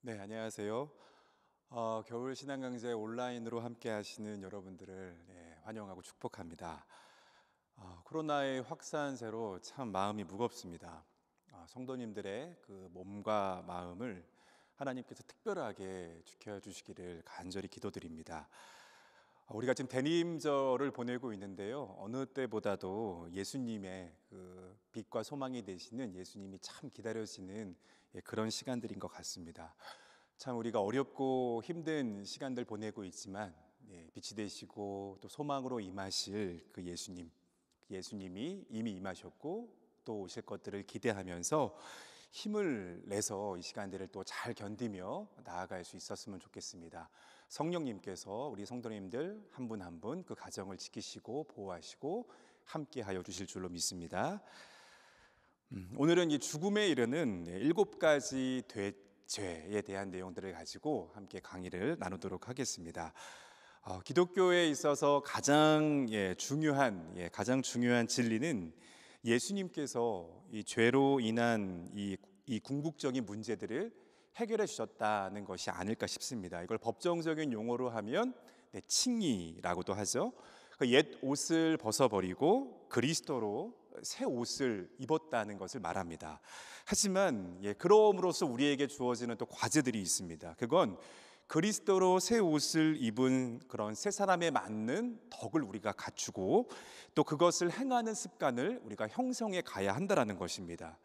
네, 안녕하세요. 어, 겨울 신앙 강좌 온라인으로 함께 하시는 여러분들을 예, 환영하고 축복합니다. 어, 코로나의 확산세로 참 마음이 무겁습니다. 어, 성도님들의 그 몸과 마음을 하나님께서 특별하게 지켜주시기를 간절히 기도드립니다. 어, 우리가 지금 대림절을 보내고 있는데요. 어느 때보다도 예수님의 그 빛과 소망이 되시는 예수님이 참 기다려지는 예, 그런 시간들인 것 같습니다. 참 우리가 어렵고 힘든 시간들 보내고 있지만 예, 빛이 되시고 또 소망으로 임하실 그 예수님, 그 예수님이 이미 임하셨고 또 오실 것들을 기대하면서 힘을 내서 이 시간들을 또 잘 견디며 나아갈 수 있었으면 좋겠습니다. 성령님께서 우리 성도님들 한 분 한 분 그 가정을 지키시고 보호하시고 함께하여 주실 줄로 믿습니다. 음, 오늘은 이 죽음에 이르는 네, 일곱 가지 죄에 대한 내용들을 가지고 함께 강의를 나누도록 하겠습니다. 어, 기독교에 있어서 가장 예, 중요한 예, 가장 중요한 진리는 예수님께서 이 죄로 인한 이, 이 궁극적인 문제들을 해결해 주셨다는 것이 아닐까 싶습니다. 이걸 법정적인 용어로 하면 네, 칭의라고도 하죠. 그옛 옷을 벗어버리고 그리스도로 새 옷을 입었다는 것을 말합니다. 하지만 예, 그럼으로써 우리에게 주어지는 또 과제들이 있습니다. 그건 그리스도로 새 옷을 입은 그런 새 사람에 맞는 덕을 우리가 갖추고 또 그것을 행하는 습관을 우리가 형성해 가야 한다라는 것입니다.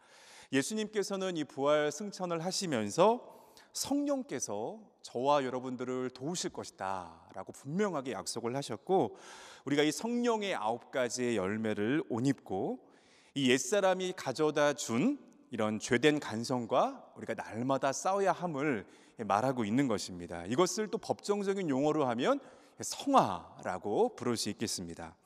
예수님께서는 이 부활 승천을 하시면서 성령께서 저와 여러분들을 도우실 것이다라고 분명하게 약속을 하셨고 우리가 이 성령의 아홉 가지의 열매를 옷 입고 이 옛사람이 가져다 준 이런 죄된 간성과 우리가 날마다 싸워야 함을 말하고 있는 것입니다. 이것을 또 법정적인 용어로 하면 성화라고 부를 수 있겠습니다.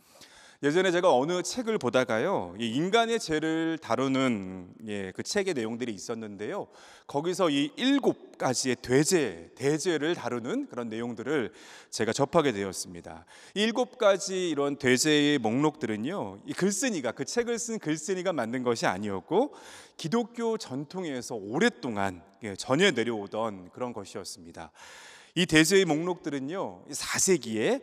예전에 제가 어느 책을 보다가요, 인간의 죄를 다루는 예, 그 책의 내용들이 있었는데요. 거기서 이 일곱 가지의 대죄, 대죄를 다루는 그런 내용들을 제가 접하게 되었습니다. 일곱 가지 이런 대죄의 목록들은요, 이 글쓴이가 그 책을 쓴 글쓴이가 만든 것이 아니었고 기독교 전통에서 오랫동안 예, 전해 내려오던 그런 것이었습니다. 이 대죄의 목록들은요, 4세기에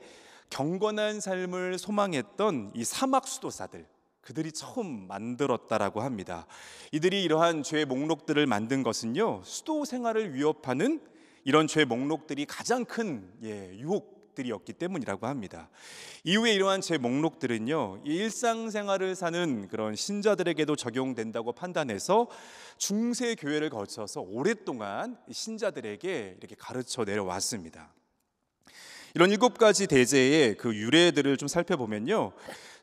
경건한 삶을 소망했던 이 사막 수도사들 그들이 처음 만들었다라고 합니다. 이들이 이러한 죄 목록들을 만든 것은요 수도 생활을 위협하는 이런 죄 목록들이 가장 큰 예, 유혹들이었기 때문이라고 합니다. 이후에 이러한 죄 목록들은요 일상생활을 사는 그런 신자들에게도 적용된다고 판단해서 중세 교회를 거쳐서 오랫동안 신자들에게 이렇게 가르쳐 내려왔습니다. 이런 일곱 가지 대제의 그 유래들을 좀 살펴보면요.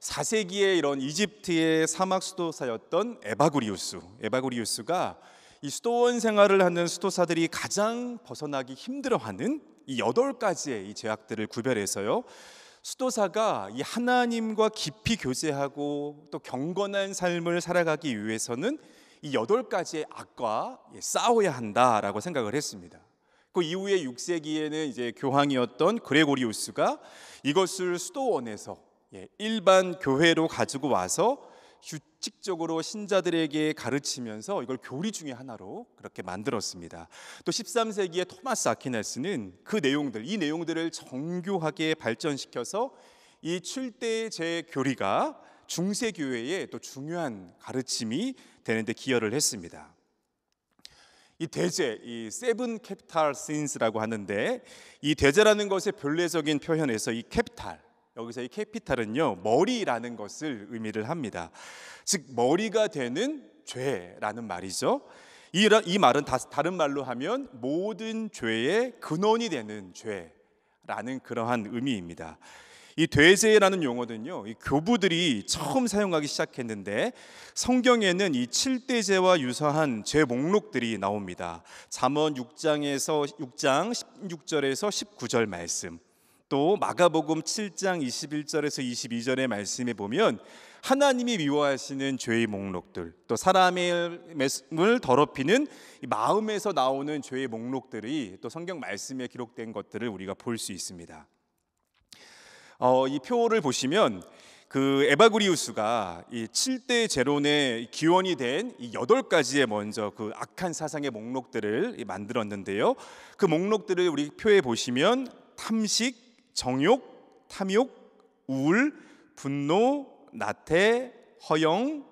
4세기에 이런 이집트의 사막 수도사였던 에바구리우스, 에바구리우스가 이 수도원 생활을 하는 수도사들이 가장 벗어나기 힘들어하는 이 여덟 가지의 이 제약들을 구별해서요. 수도사가 이 하나님과 깊이 교제하고 또 경건한 삶을 살아가기 위해서는 이 여덟 가지의 악과 싸워야 한다라고 생각을 했습니다. 그 이후에 6세기에는 이제 교황이었던 그레고리우스가 이것을 수도원에서 예, 일반 교회로 가지고 와서 규칙적으로 신자들에게 가르치면서 이걸 교리 중의 하나로 그렇게 만들었습니다. 또 13세기의 토마스 아퀴나스는 그 내용들, 이 내용들을 정교하게 발전시켜서 이 출대의 제 교리가 중세교회의 또 중요한 가르침이 되는데 기여를 했습니다. 이 대제, 이 세븐 캐피탈 신스라고 하는데 이 대제라는 것의 별례적인 표현에서 이 캐피탈 여기서 이 캐피탈은요 머리라는 것을 의미를 합니다. 즉 머리가 되는 죄라는 말이죠. 이, 이 말은 다, 다른 말로 하면 모든 죄의 근원이 되는 죄라는 그러한 의미입니다. 이 돼제라는 용어는요, 이 교부들이 처음 사용하기 시작했는데 성경에는 이 7대제와 유사한 죄 목록들이 나옵니다. 잠언 6장에서 6장 16절에서 19절 말씀. 또 마가복음 7장 21절에서 22절의 말씀에 보면 하나님이 미워하시는 죄의 목록들 또 사람을 더럽히는 마음에서 나오는 죄의 목록들이 또 성경 말씀에 기록된 것들을 우리가 볼 수 있습니다. 어, 이 표를 보시면 그 에바그리우스가 이 7대 제론의 기원이 된이 8가지의 먼저 그 악한 사상의 목록들을 만들었는데요. 그 목록들을 우리 표에 보시면 탐식, 정욕, 탐욕, 우울, 분노, 나태, 허영,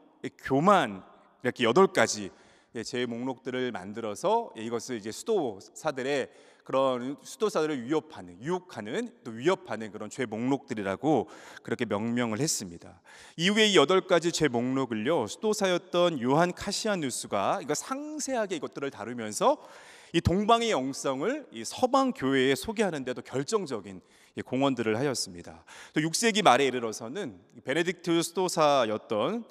교만 이렇게 8가지 예, 제 목록들을 만들어서 이것을 이제 수도사들의 그런 수도사들을 위협하는, 유혹하는 또 위협하는 그런 죄 목록들이라고 그렇게 명명을 했습니다. 이후에 이 여덟 가지 죄 목록을요 수도사였던 요한 카시아누스가 이거 상세하게 이것들을 다루면서 이 동방의 영성을 이 서방 교회에 소개하는데도 결정적인 공헌들을 하였습니다. 또 6세기 말에 이르러서는 베네딕트 수도사였던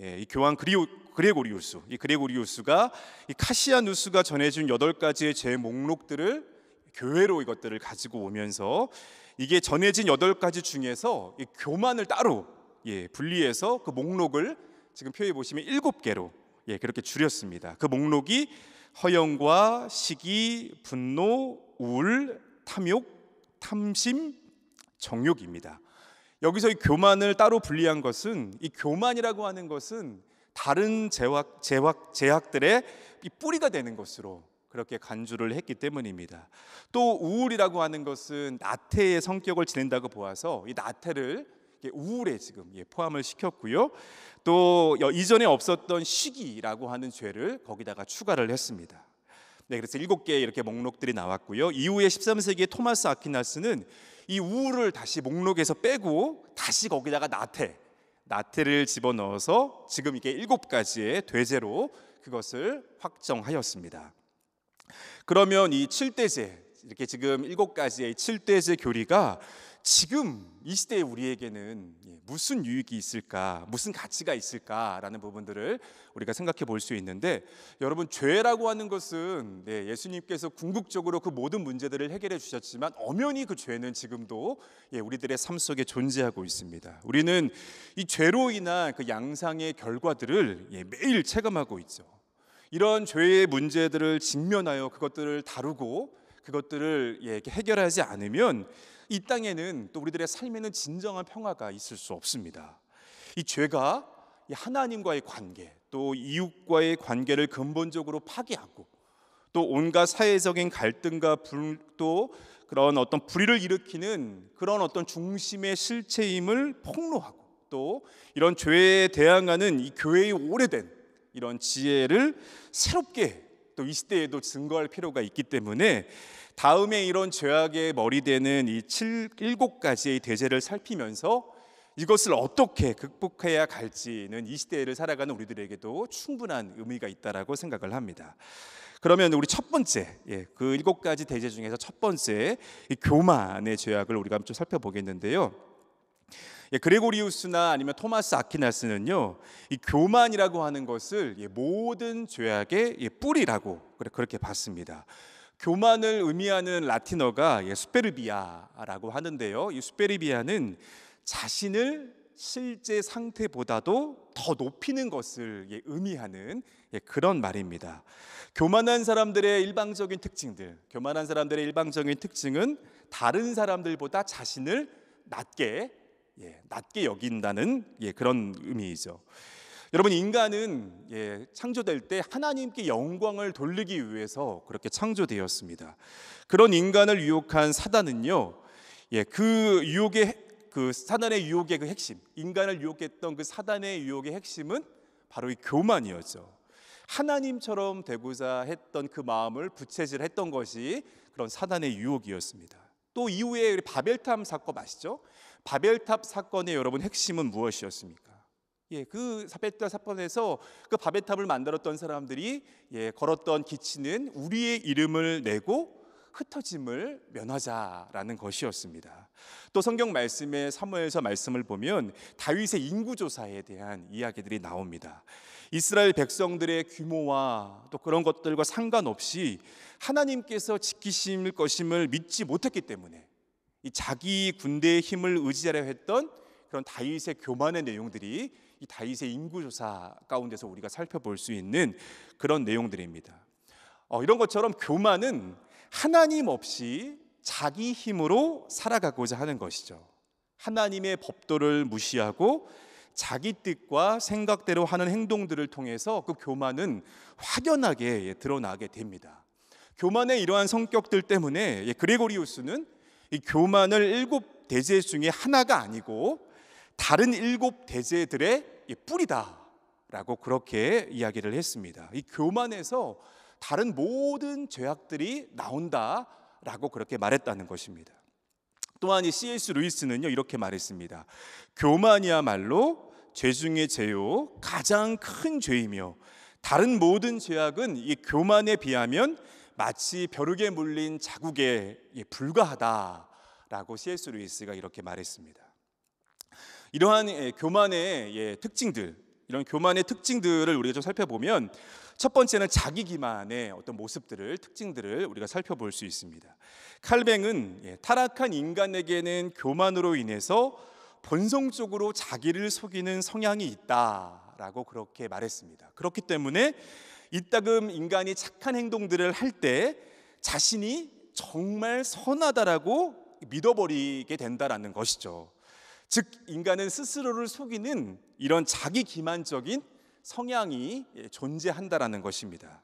예, 이 교황 그리오, 그레고리우스, 이 그레고리우스가 이 카시아누스가 전해준 여덟 가지의 제 목록들을 교회로 이것들을 가지고 오면서 이게 전해진 여덟 가지 중에서 이 교만을 따로 예, 분리해서 그 목록을 지금 표에 보시면 일곱 개로 예, 그렇게 줄였습니다. 그 목록이 허영과 시기, 분노, 우울, 탐욕, 탐심, 정욕입니다. 여기서 이 교만을 따로 분리한 것은 이 교만이라고 하는 것은 다른 제약, 제약, 제약들의 뿌리가 되는 것으로 그렇게 간주를 했기 때문입니다. 또 우울이라고 하는 것은 나태의 성격을 지닌다고 보아서 이 나태를 우울에 지금 예, 포함을 시켰고요. 또 이전에 없었던 시기라고 하는 죄를 거기다가 추가를 했습니다. 네, 그래서 일곱 개 이렇게 목록들이 나왔고요. 이후에 13세기의 토마스 아퀴나스는 이 우울을 다시 목록에서 빼고 다시 거기다가 나태, 나태를 집어넣어서 지금 이게 일곱 가지의 되제로 그것을 확정하였습니다. 그러면 이 7대제 이렇게 지금 일곱 가지의 7대제 교리가 지금 이 시대에 우리에게는 예, 무슨 유익이 있을까, 무슨 가치가 있을까라는 부분들을 우리가 생각해 볼 수 있는데 여러분 죄라고 하는 것은 네, 예수님께서 궁극적으로 그 모든 문제들을 해결해 주셨지만 엄연히 그 죄는 지금도 예, 우리들의 삶 속에 존재하고 있습니다. 우리는 이 죄로 인한 그 양상의 결과들을 예, 매일 체감하고 있죠. 이런 죄의 문제들을 직면하여 그것들을 다루고 그것들을 예, 해결하지 않으면 이 땅에는 또 우리들의 삶에는 진정한 평화가 있을 수 없습니다. 이 죄가 하나님과의 관계, 또 이웃과의 관계를 근본적으로 파괴하고 또 온갖 사회적인 갈등과 불, 또 그런 어떤 불의를 일으키는 그런 어떤 중심의 실체임을 폭로하고 또 이런 죄에 대항하는 이 교회의 오래된 이런 지혜를 새롭게 또 이 시대에도 증거할 필요가 있기 때문에 다음에 이런 죄악의 머리 되는 이 7, 7가지의 대제를 살피면서 이것을 어떻게 극복해야 갈지는이 시대를 살아가는 우리들에게도 충분한 의미가 있다라고 생각을 합니다. 그러면 우리 첫 번째 예, 그 일곱 가지 대제 중에서 첫 번째 교만의 죄악을 우리가 좀 살펴보겠는데요. 예, 그레고리우스나 아니면 토마스 아퀴나스는요, 이 교만이라고 하는 것을 예, 모든 죄악의 예, 뿌리라고 그렇게 봤습니다. 교만을 의미하는 라틴어가 수페르비아라고 하는데요. 이 수페르비아는 자신을 실제 상태보다도 더 높이는 것을 의미하는 그런 말입니다. 교만한 사람들의 일방적인 특징들, 교만한 사람들의 일방적인 특징은 다른 사람들보다 자신을 낮게 예, 낮게 여긴다는 예, 그런 의미이죠. 여러분 인간은 예, 창조될 때 하나님께 영광을 돌리기 위해서 그렇게 창조되었습니다. 그런 인간을 유혹한 사단은요, 예, 그 유혹의 그 사단의 유혹의 그 핵심, 인간을 유혹했던 그 사단의 유혹의 핵심은 바로 이 교만이었죠. 하나님처럼 되고자 했던 그 마음을 부채질했던 것이 그런 사단의 유혹이었습니다. 또 이후에 바벨탑 사건 아시죠? 바벨탑 사건의 여러분 핵심은 무엇이었습니까? 예, 그 바벨탑 사건에서 그 바벨탑을 만들었던 사람들이 예, 걸었던 기치는 우리의 이름을 내고 흩어짐을 면하자라는 것이었습니다. 또 성경 말씀의 사무엘서 말씀을 보면 다윗의 인구 조사에 대한 이야기들이 나옵니다. 이스라엘 백성들의 규모와 또 그런 것들과 상관없이 하나님께서 지키실 것임을 믿지 못했기 때문에 이 자기 군대의 힘을 의지하려 했던 그런 다윗의 교만의 내용들이 이 다윗의 인구조사 가운데서 우리가 살펴볼 수 있는 그런 내용들입니다. 어, 이런 것처럼 교만은 하나님 없이 자기 힘으로 살아가고자 하는 것이죠. 하나님의 법도를 무시하고 자기 뜻과 생각대로 하는 행동들을 통해서 그 교만은 확연하게 예, 드러나게 됩니다. 교만의 이러한 성격들 때문에 예, 그레고리우스는 이 교만을 일곱 대제 중에 하나가 아니고 다른 일곱 대제들의 뿌리다라고 그렇게 이야기를 했습니다. 이 교만에서 다른 모든 죄악들이 나온다라고 그렇게 말했다는 것입니다. 또한 이 C.S. 루이스는요 이렇게 말했습니다. 교만이야말로 죄 중의 죄요 가장 큰 죄이며 다른 모든 죄악은 이 교만에 비하면 마치 벼룩에 물린 자국에 불과하다라고 C.S. 루이스가 이렇게 말했습니다. 이러한 예, 교만의 예, 특징들, 이런 교만의 특징들을 우리가 좀 살펴보면 첫 번째는 자기 기만의 어떤 모습들을 특징들을 우리가 살펴볼 수 있습니다. 칼뱅은 예, 타락한 인간에게는 교만으로 인해서 본성적으로 자기를 속이는 성향이 있다라고 그렇게 말했습니다. 그렇기 때문에 이따금 인간이 착한 행동들을 할 때 자신이 정말 선하다라고 믿어버리게 된다라는 것이죠. 즉 인간은 스스로를 속이는 이런 자기 기만적인 성향이 예, 존재한다라는 것입니다.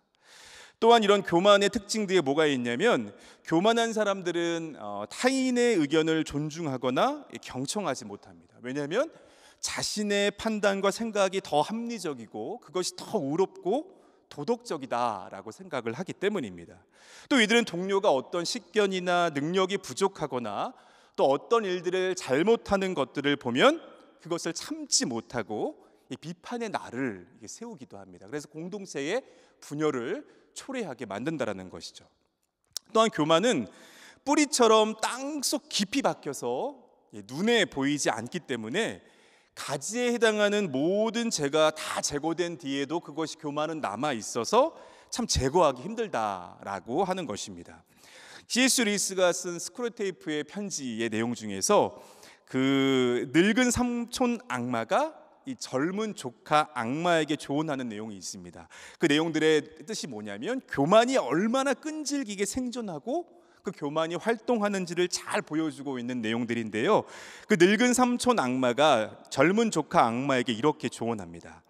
또한 이런 교만의 특징 뒤에 뭐가 있냐면 교만한 사람들은 어, 타인의 의견을 존중하거나 예, 경청하지 못합니다. 왜냐하면 자신의 판단과 생각이 더 합리적이고 그것이 더 의롭고 도덕적이다라고 생각을 하기 때문입니다. 또 이들은 동료가 어떤 식견이나 능력이 부족하거나 또 어떤 일들을 잘못하는 것들을 보면 그것을 참지 못하고 비판의 나를 세우기도 합니다. 그래서 공동체의 분열을 초래하게 만든다라는 것이죠. 또한 교만은 뿌리처럼 땅속 깊이 박혀서 눈에 보이지 않기 때문에 가지에 해당하는 모든 재가 다 제거된 뒤에도 그것이 교만은 남아 있어서 참 제거하기 힘들다라고 하는 것입니다. C.S. 리스가 쓴 스크루테이프의 편지의 내용 중에서 그 늙은 삼촌 악마가 이 젊은 조카 악마에게 조언하는 내용이 있습니다. 그 내용들의 뜻이 뭐냐면 교만이 얼마나 끈질기게 생존하고 그 교만이 활동하는지를 잘 보여주고 있는 내용들인데요. 그 늙은 삼촌 악마가 젊은 조카 악마에게 이렇게 조언합니다.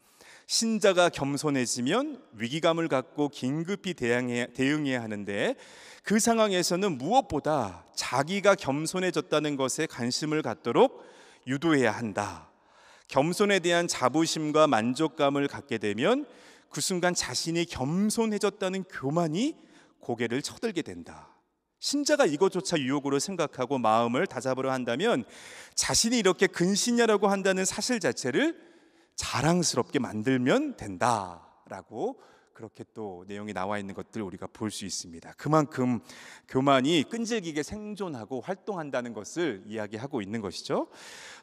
신자가 겸손해지면 위기감을 갖고 긴급히 대항해, 대응해야 하는데 그 상황에서는 무엇보다 자기가 겸손해졌다는 것에 관심을 갖도록 유도해야 한다. 겸손에 대한 자부심과 만족감을 갖게 되면 그 순간 자신이 겸손해졌다는 교만이 고개를 쳐들게 된다. 신자가 이것조차 유혹으로 생각하고 마음을 다잡으려 한다면 자신이 이렇게 근신녀라고 한다는 사실 자체를 자랑스럽게 만들면 된다라고 그렇게 또 내용이 나와 있는 것들 우리가 볼 수 있습니다. 그만큼 교만이 끈질기게 생존하고 활동한다는 것을 이야기하고 있는 것이죠.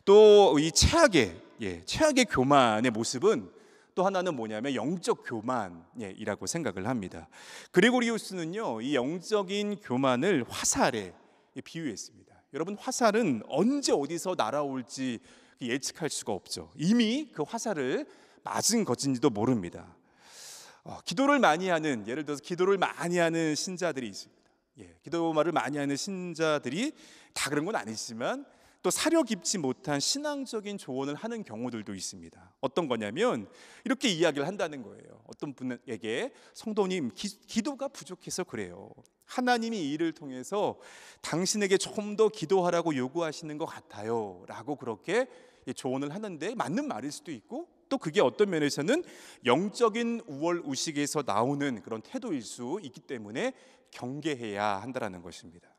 또 이 최악의 예, 최악의 교만의 모습은 또 하나는 뭐냐면 영적 교만이라고 생각을 합니다. 그레고리우스는요, 이 영적인 교만을 화살에 비유했습니다. 여러분 화살은 언제 어디서 날아올지 그 예측할 수가 없죠. 이미 그 화살을 맞은 것인지도 모릅니다. 어, 기도를 많이 하는 예를 들어서 기도를 많이 하는 신자들이 있습니다. 예, 기도 말을 많이 하는 신자들이 다 그런 건 아니지만 또 사려 깊지 못한 신앙적인 조언을 하는 경우들도 있습니다. 어떤 거냐면 이렇게 이야기를 한다는 거예요. 어떤 분에게 성도님 기, 도가 부족해서 그래요. 하나님이 이를 통해서 당신에게 좀 더 기도하라고 요구하시는 것 같아요.라고 그렇게 조언을 하는데 맞는 말일 수도 있고 또 그게 어떤 면에서는 영적인 우월 우식에서 나오는 그런 태도일 수 있기 때문에 경계해야 한다라는 것입니다.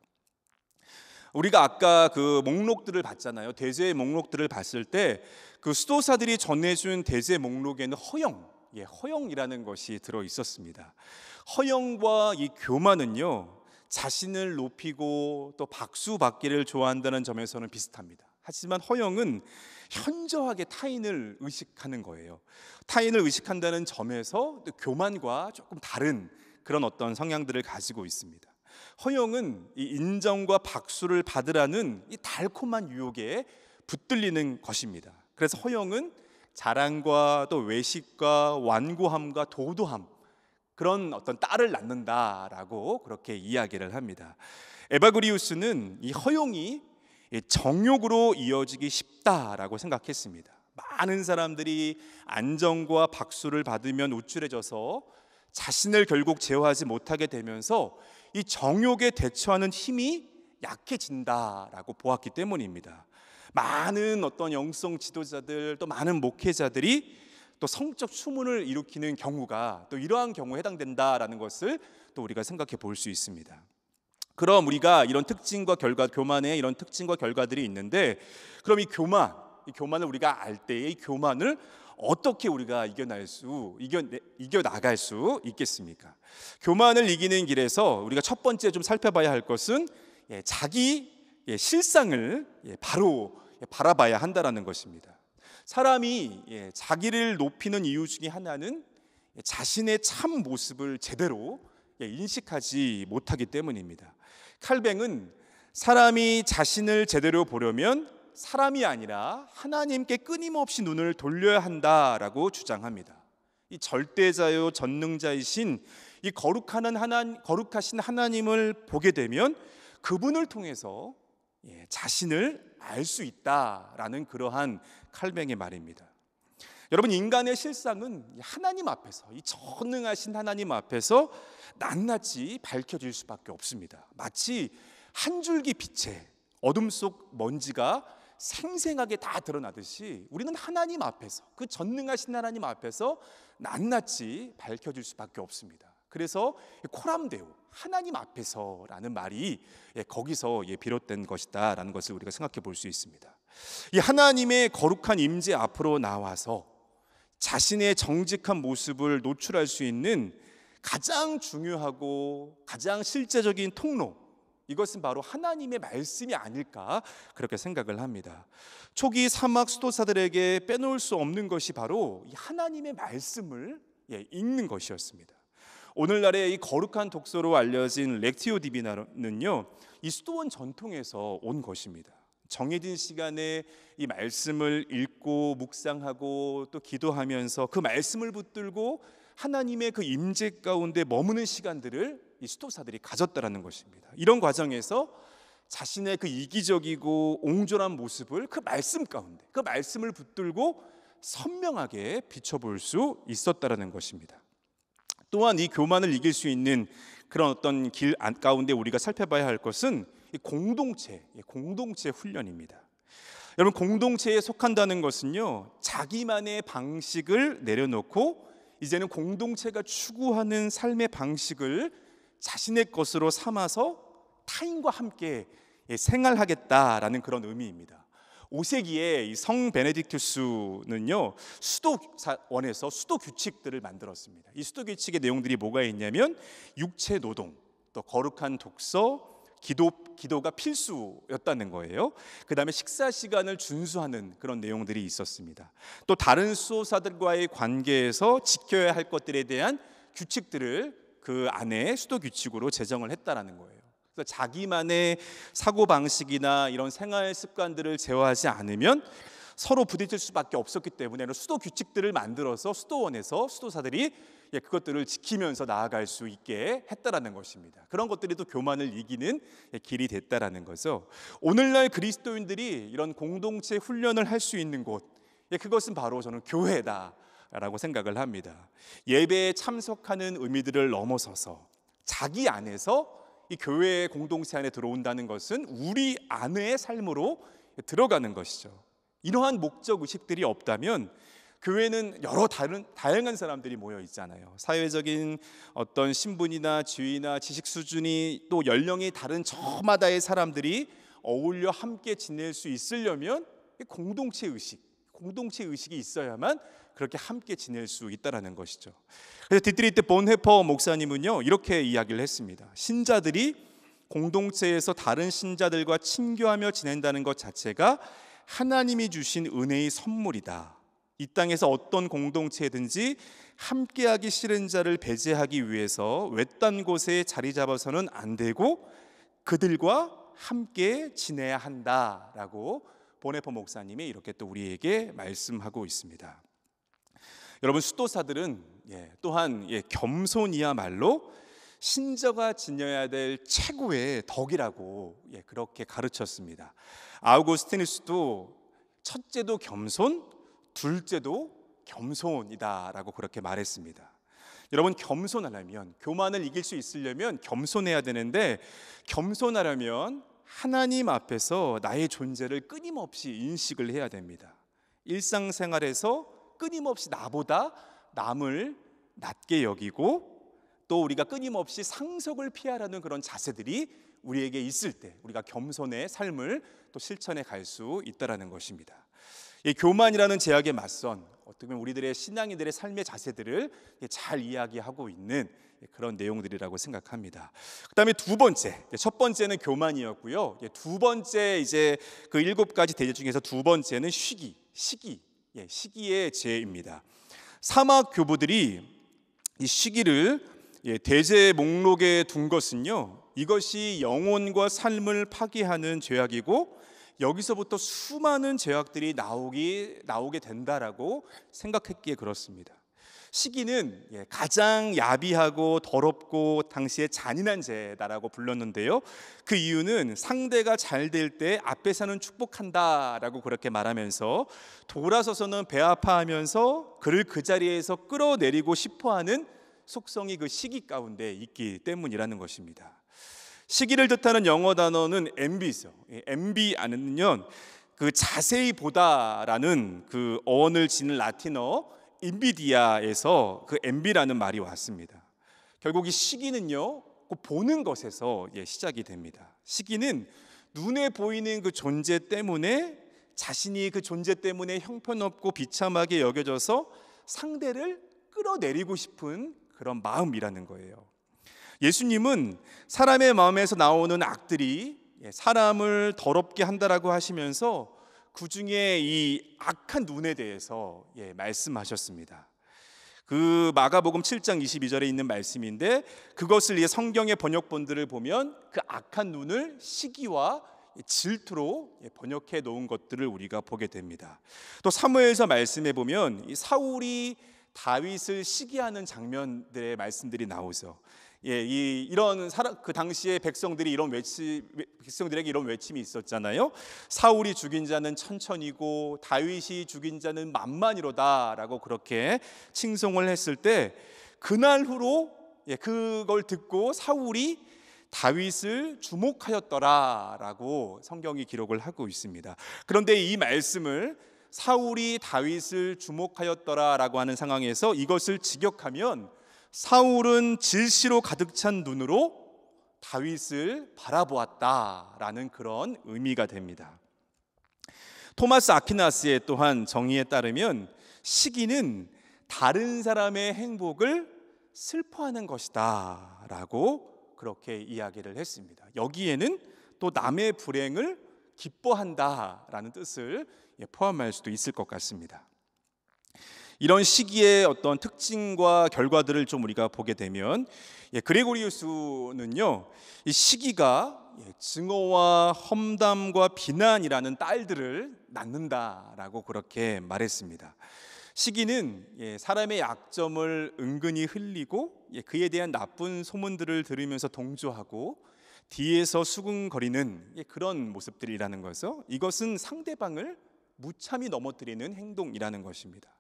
우리가 아까 그 목록들을 봤잖아요. 대제의 목록들을 봤을 때 그 수도사들이 전해준 대제 목록에는 허영, 예, 허영이라는 것이 들어 있었습니다. 허영과 이 교만은요, 자신을 높이고 또 박수 받기를 좋아한다는 점에서는 비슷합니다. 하지만 허영은 현저하게 타인을 의식하는 거예요. 타인을 의식한다는 점에서 교만과 조금 다른 그런 어떤 성향들을 가지고 있습니다. 허영은 이 인정과 박수를 받으라는 이 달콤한 유혹에 붙들리는 것입니다. 그래서 허영은 자랑과 또 외식과 완고함과 도도함 그런 어떤 딸을 낳는다라고 그렇게 이야기를 합니다. 에바그리우스는 이 허용이 정욕으로 이어지기 쉽다라고 생각했습니다. 많은 사람들이 안정과 박수를 받으면 우쭐해져서 자신을 결국 제어하지 못하게 되면서 이 정욕에 대처하는 힘이 약해진다라고 보았기 때문입니다. 많은 어떤 영성 지도자들 또 많은 목회자들이 또 성적 추문을 일으키는 경우가 또 이러한 경우에 해당된다라는 것을 또 우리가 생각해 볼 수 있습니다. 그럼 우리가 이런 특징과 결과 교만의 이런 특징과 결과들이 있는데 그럼 이 교만 이 교만을 우리가 알 때의 교만을 어떻게 우리가 이겨낼 수 이겨 이겨 나갈 수 있겠습니까? 교만을 이기는 길에서 우리가 첫 번째 좀 살펴봐야 할 것은 예, 자기 예, 실상을 예, 바로 예, 바라봐야 한다는 것입니다. 사람이 예, 자기를 높이는 이유 중에 하나는 예, 자신의 참 모습을 제대로 인식하지 못하기 때문입니다. 칼뱅은 사람이 자신을 제대로 보려면 사람이 아니라 하나님께 끊임없이 눈을 돌려야 한다라고 주장합니다. 이 절대자요 전능자이신 이 거룩하는 하나 거룩하신 하나님을 보게 되면 그분을 통해서 예, 자신을 알 수 있다라는 그러한 칼뱅의 말입니다. 여러분 인간의 실상은 하나님 앞에서 이 전능하신 하나님 앞에서 낱낱이 밝혀질 수밖에 없습니다. 마치 한 줄기 빛에 어둠 속 먼지가 생생하게 다 드러나듯이 우리는 하나님 앞에서 그 전능하신 하나님 앞에서 낱낱이 밝혀질 수밖에 없습니다. 그래서 코람데오 하나님 앞에서라는 말이 예, 거기서 예, 비롯된 것이다라는 것을 우리가 생각해 볼 수 있습니다. 이 하나님의 거룩한 임재 앞으로 나와서 자신의 정직한 모습을 노출할 수 있는 가장 중요하고 가장 실제적인 통로 이것은 바로 하나님의 말씀이 아닐까 그렇게 생각을 합니다. 초기 사막 수도사들에게 빼놓을 수 없는 것이 바로 하나님의 말씀을 예, 읽는 것이었습니다. 오늘날의 이 거룩한 독서로 알려진 렉티오 디비나는요, 이 수도원 전통에서 온 것입니다. 정해진 시간에 이 말씀을 읽고 묵상하고 또 기도하면서 그 말씀을 붙들고 하나님의 그 임재 가운데 머무는 시간들을 이 수도사들이 가졌다라는 것입니다. 이런 과정에서 자신의 그 이기적이고 옹졸한 모습을 그 말씀 가운데 그 말씀을 붙들고 선명하게 비춰볼 수 있었다라는 것입니다. 또한 이 교만을 이길 수 있는 그런 어떤 길 가운데 우리가 살펴봐야 할 것은 공동체, 공동체 훈련입니다. 여러분 공동체에 속한다는 것은요 자기만의 방식을 내려놓고 이제는 공동체가 추구하는 삶의 방식을 자신의 것으로 삼아서 타인과 함께 예, 생활하겠다라는 그런 의미입니다. 5세기에 성 베네딕투스는요 수도원에서 수도 규칙들을 만들었습니다. 이 수도 규칙의 내용들이 뭐가 있냐면 육체 노동, 또 거룩한 독서, 기도 기도가 필수였다는 거예요. 그다음에 식사 시간을 준수하는 그런 내용들이 있었습니다. 또 다른 수호사들과의 관계에서 지켜야 할 것들에 대한 규칙들을 그 안에 수도 규칙으로 제정을 했다라는 거예요. 그래서 자기만의 사고 방식이나 이런 생활 습관들을 제어하지 않으면 서로 부딪힐 수밖에 없었기 때문에 수도 규칙들을 만들어서 수도원에서 수도사들이 예, 그것들을 지키면서 나아갈 수 있게 했다라는 것입니다. 그런 것들이 또 교만을 이기는 예, 길이 됐다라는 거죠. 오늘날 그리스도인들이 이런 공동체 훈련을 할 수 있는 곳, 예, 그것은 바로 저는 교회다. 라고 생각을 합니다. 예배에 참석하는 의미들을 넘어서서 자기 안에서 이 교회의 공동체 안에 들어온다는 것은 우리 안의 삶으로 들어가는 것이죠. 이러한 목적 의식들이 없다면 교회는 여러 다른 다양한 사람들이 모여 있잖아요. 사회적인 어떤 신분이나 지위나 지식 수준이 또 연령이 다른 저마다의 사람들이 어울려 함께 지낼 수 있으려면 공동체 의식, 공동체 의식이 있어야만 그렇게 함께 지낼 수 있다라는 것이죠. 그래서 디트리트 본헤퍼 목사님은요 이렇게 이야기를 했습니다. 신자들이 공동체에서 다른 신자들과 친교하며 지낸다는 것 자체가 하나님이 주신 은혜의 선물이다. 이 땅에서 어떤 공동체든지 함께하기 싫은 자를 배제하기 위해서 외딴 곳에 자리 잡아서는 안 되고 그들과 함께 지내야 한다라고 보네퍼 목사님이 이렇게 또 우리에게 말씀하고 있습니다. 여러분 수도사들은 예, 또한 예, 겸손이야말로 신저가 지녀야 될 최고의 덕이라고 예, 그렇게 가르쳤습니다. 아우구스티누스도 첫째도 겸손, 둘째도 겸손이다라고 그렇게 말했습니다. 여러분 겸손하려면 교만을 이길 수 있으려면 겸손해야 되는데 겸손하려면 하나님 앞에서 나의 존재를 끊임없이 인식을 해야 됩니다. 일상생활에서 끊임없이 나보다 남을 낮게 여기고 또 우리가 끊임없이 상속을 피하라는 그런 자세들이 우리에게 있을 때 우리가 겸손의 삶을 또 실천해 갈 수 있다라는 것입니다. 이 교만이라는 제약에 맞선 어떻게 보면 우리들의 신앙인들의 삶의 자세들을 잘 이야기하고 있는 그런 내용들이라고 생각합니다. 그다음에 두 번째, 첫 번째는 교만이었고요. 두 번째 이제 그 일곱 가지 대제 중에서 두 번째는 시기, 시기, 예, 시기의 죄입니다. 사막 교부들이 이 시기를 예, 대제 목록에 둔 것은요, 이것이 영혼과 삶을 파괴하는 죄악이고 여기서부터 수많은 제약들이 나오기 나오게 된다라고 생각했기에 그렇습니다. 시기는 예, 가장 야비하고 더럽고 당시에 잔인한 죄다라고 불렀는데요. 그 이유는 상대가 잘 될 때 앞에서는 축복한다라고 그렇게 말하면서 돌아서서는 배아파하면서 그를 그 자리에서 끌어내리고 싶어하는 속성이 그 시기 가운데 있기 때문이라는 것입니다. 시기를 뜻하는 영어 단어는 MB죠. MB 아는요, 그 자세히 보다라는 그 어원을 지닌 라틴어 인비디아에서 그 MB라는 말이 왔습니다. 결국 이 시기는요, 그 보는 것에서 예, 시작이 됩니다. 시기는 눈에 보이는 그 존재 때문에 자신이 그 존재 때문에 형편없고 비참하게 여겨져서 상대를 끌어내리고 싶은 그런 마음이라는 거예요. 예수님은 사람의 마음에서 나오는 악들이 예, 사람을 더럽게 한다라고 하시면서 그 중에 이 악한 눈에 대해서 예, 말씀하셨습니다. 그 마가복음 7장 22절에 있는 말씀인데 그것을 위해 성경의 번역본들을 보면 그 악한 눈을 시기와 질투로 예, 번역해 놓은 것들을 우리가 보게 됩니다. 또 사무엘서 말씀해 보면 사울이 다윗을 시기하는 장면들의 말씀들이 나오죠. 예, 이, 이런 사람, 그 당시에 백성들이 이런 외치 백성들에게 이런 외침이 있었잖아요. 사울이 죽인 자는 천천이고 다윗이 죽인 자는 만만이로다라고 그렇게 칭송을 했을 때 그날 후로 예, 그걸 듣고 사울이 다윗을 주목하였더라라고 성경이 기록을 하고 있습니다. 그런데 이 말씀을 사울이 다윗을 주목하였더라라고 하는 상황에서 이것을 직역하면 사울은 질시로 가득 찬 눈으로 다윗을 바라보았다라는 그런 의미가 됩니다. 토마스 아퀴나스의 또한 정의에 따르면 시기는 다른 사람의 행복을 슬퍼하는 것이다라고 그렇게 이야기를 했습니다. 여기에는 또 남의 불행을 기뻐한다라는 뜻을 예, 포함할 수도 있을 것 같습니다. 이런 시기의 어떤 특징과 결과들을 좀 우리가 보게 되면 예, 그레고리우스는요 이 시기가 예, 증오와 험담과 비난이라는 딸들을 낳는다라고 그렇게 말했습니다. 시기는 예, 사람의 약점을 은근히 흘리고 예, 그에 대한 나쁜 소문들을 들으면서 동조하고 뒤에서 수군거리는 예, 그런 모습들이라는 거죠. 이것은 상대방을 무참히 넘어뜨리는 행동이라는 것입니다.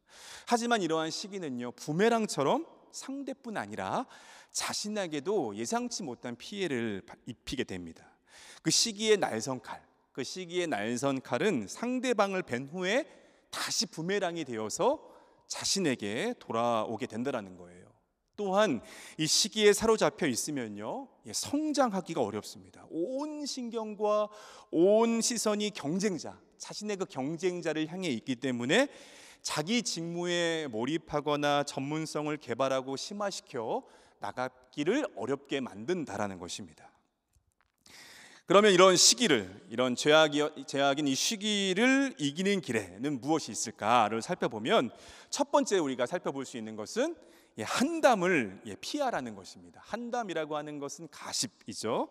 하지만 이러한 시기는요, 부메랑처럼 상대뿐 아니라 자신에게도 예상치 못한 피해를 입히게 됩니다. 그 시기의 날선 칼, 그 시기의 날선 칼은 상대방을 뵌 후에 다시 부메랑이 되어서 자신에게 돌아오게 된다라는 거예요. 또한 이 시기에 사로잡혀 있으면요 예, 성장하기가 어렵습니다. 온 신경과 온 시선이 경쟁자 자신의 그 경쟁자를 향해 있기 때문에 자기 직무에 몰입하거나 전문성을 개발하고 심화시켜 나가기를 어렵게 만든다라는 것입니다. 그러면 이런 시기를 이런 죄악이, 죄악인 이 시기를 이기는 길에는 무엇이 있을까를 살펴보면 첫 번째 우리가 살펴볼 수 있는 것은 예, 한담을 예, 피하라는 것입니다. 한담이라고 하는 것은 가십이죠.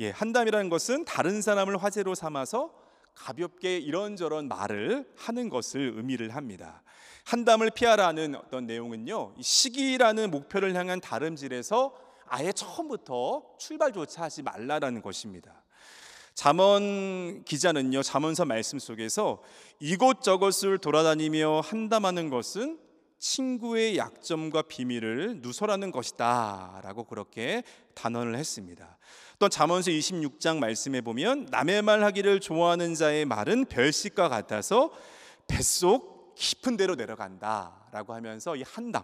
예, 한담이라는 것은 다른 사람을 화제로 삼아서 가볍게 이런저런 말을 하는 것을 의미를 합니다. 한담을 피하라는 어떤 내용은요, 시기라는 목표를 향한 다름질에서 아예 처음부터 출발조차 하지 말라라는 것입니다. 잠언 기자는요, 잠언서 말씀 속에서 이곳저곳을 돌아다니며 한담하는 것은 친구의 약점과 비밀을 누설하는 것이다라고 그렇게 단언을 했습니다. 또 잠언서 26장 말씀에 보면 남의 말 하기를 좋아하는 자의 말은 별식과 같아서 뱃속 깊은 데로 내려간다라고 하면서 이 한담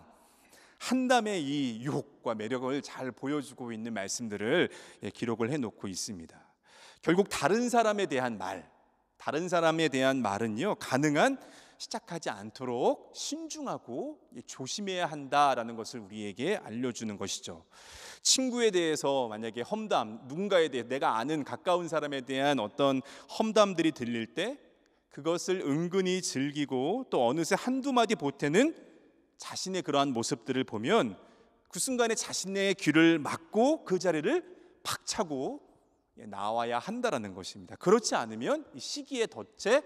한담의 이 유혹과 매력을 잘 보여주고 있는 말씀들을 예, 기록을 해 놓고 있습니다. 결국 다른 사람에 대한 말, 다른 사람에 대한 말은요, 가능한 시작하지 않도록 신중하고 조심해야 한다라는 것을 우리에게 알려주는 것이죠. 친구에 대해서 만약에 험담, 누군가에 대해 내가 아는 가까운 사람에 대한 어떤 험담들이 들릴 때 그것을 은근히 즐기고 또 어느새 한두 마디 보태는 자신의 그러한 모습들을 보면 그 순간에 자신의 귀를 막고 그 자리를 박차고 나와야 한다라는 것입니다. 그렇지 않으면 시기에 덫에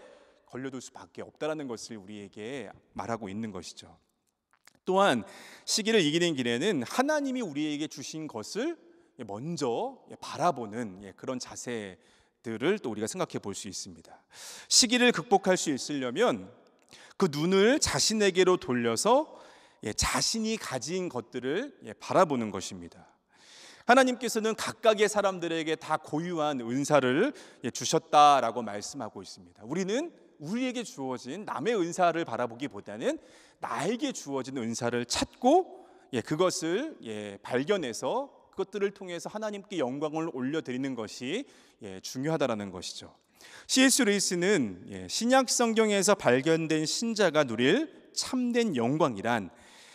걸려둘 수밖에 없다라는 것을 우리에게 말하고 있는 것이죠. 또한 시기를 이기는 길에는 하나님이 우리에게 주신 것을 먼저 바라보는 예, 그런 자세들을 또 우리가 생각해 볼 수 있습니다. 시기를 극복할 수 있으려면 그 눈을 자신에게로 돌려서 예, 자신이 가진 것들을 예, 바라보는 것입니다. 하나님께서는 각각의 사람들에게 다 고유한 은사를 주셨다라고 말씀하고 있습니다. 우리는 우리에게 주어진 남의 은사를 바라보기보다는 나에게 주어진 은사를 찾고 예, 그것을 예, 발견해서 그것들을 통해서 하나님께 영광을 올려드리는 것이 예, 중요하다라는 것이죠. C.S. 루이스는 예, 신약 성경에서 발견된 신자가 누릴 참된 영광이란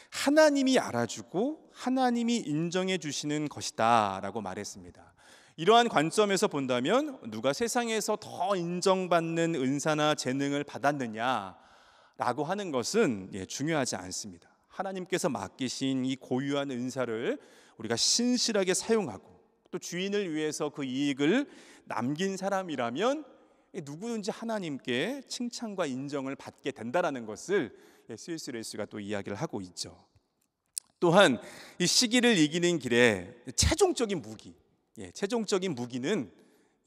하나님이 알아주고 하나님이 인정해 주시는 것이다라고 말했습니다. 이러한 관점에서 본다면 누가 세상에서 더 인정받는 은사나 재능을 받았느냐라고 하는 것은 예, 중요하지 않습니다. 하나님께서 맡기신 이 고유한 은사를 우리가 신실하게 사용하고 또 주인을 위해서 그 이익을 남긴 사람이라면 예, 누구든지 하나님께 칭찬과 인정을 받게 된다라는 것을 스위스 예, 레이스가 또 이야기를 하고 있죠. 또한 이 시기를 이기는 길에 최종적인 무기 예, 최종적인 무기는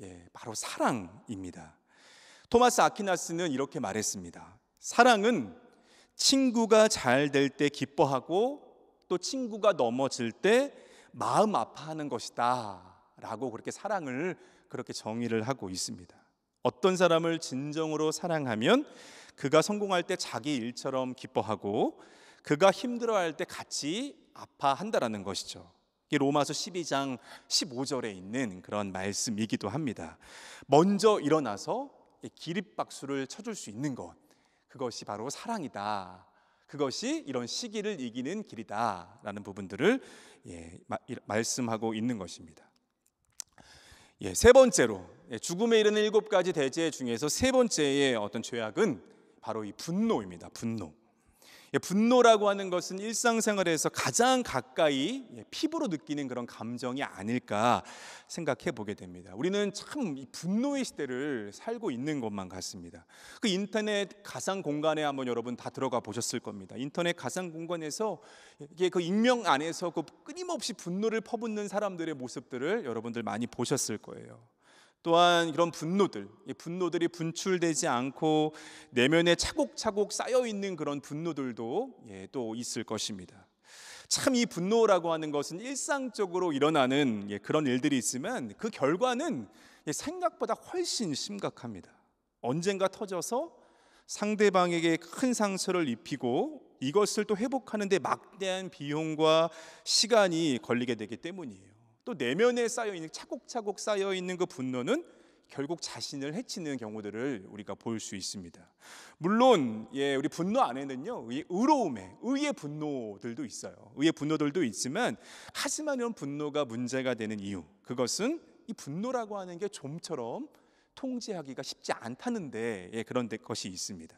예, 바로 사랑입니다. 토마스 아퀴나스는 이렇게 말했습니다. 사랑은 친구가 잘 될 때 기뻐하고 또 친구가 넘어질 때 마음 아파하는 것이다. 라고 그렇게 사랑을 그렇게 정의를 하고 있습니다. 어떤 사람을 진정으로 사랑하면 그가 성공할 때 자기 일처럼 기뻐하고 그가 힘들어할 때 같이 아파한다라는 것이죠. 이 로마서 12장 15절에 있는 그런 말씀이기도 합니다. 먼저 일어나서 기립박수를 쳐줄 수 있는 것, 그것이 바로 사랑이다. 그것이 이런 시기를 이기는 길이다라는 부분들을 예, 마, 말씀하고 있는 것입니다. 예, 세 번째로 예, 죽음에 이르는 일곱 가지 대죄 중에서 세 번째의 어떤 죄악은 바로 이 분노입니다. 분노. 예, 분노라고 하는 것은 일상생활에서 가장 가까이 예, 피부로 느끼는 그런 감정이 아닐까 생각해 보게 됩니다. 우리는 참 분노의 시대를 살고 있는 것만 같습니다. 그 인터넷 가상 공간에 한번 여러분 다 들어가 보셨을 겁니다. 인터넷 가상 공간에서 이게 그 익명 안에서 그 끊임없이 분노를 퍼붓는 사람들의 모습들을 여러분들 많이 보셨을 거예요. 또한 그런 분노들, 분노들이 분출되지 않고 내면에 차곡차곡 쌓여 있는 그런 분노들도 예, 또 있을 것입니다. 참 이 분노라고 하는 것은 일상적으로 일어나는 예, 그런 일들이 있으면 그 결과는 예, 생각보다 훨씬 심각합니다. 언젠가 터져서 상대방에게 큰 상처를 입히고 이것을 또 회복하는데 막대한 비용과 시간이 걸리게 되기 때문이에요. 또 내면에 쌓여 있는 차곡차곡 쌓여 있는 그 분노는 결국 자신을 해치는 경우들을 우리가 볼 수 있습니다. 물론 예, 우리 분노 안에는요. 의로움의 의의 분노들도 있어요. 의의 분노들도 있지만 하지만 이런 분노가 문제가 되는 이유. 그것은 이 분노라고 하는 게 좀처럼 통제하기가 쉽지 않다는데 예, 그런 것이 있습니다.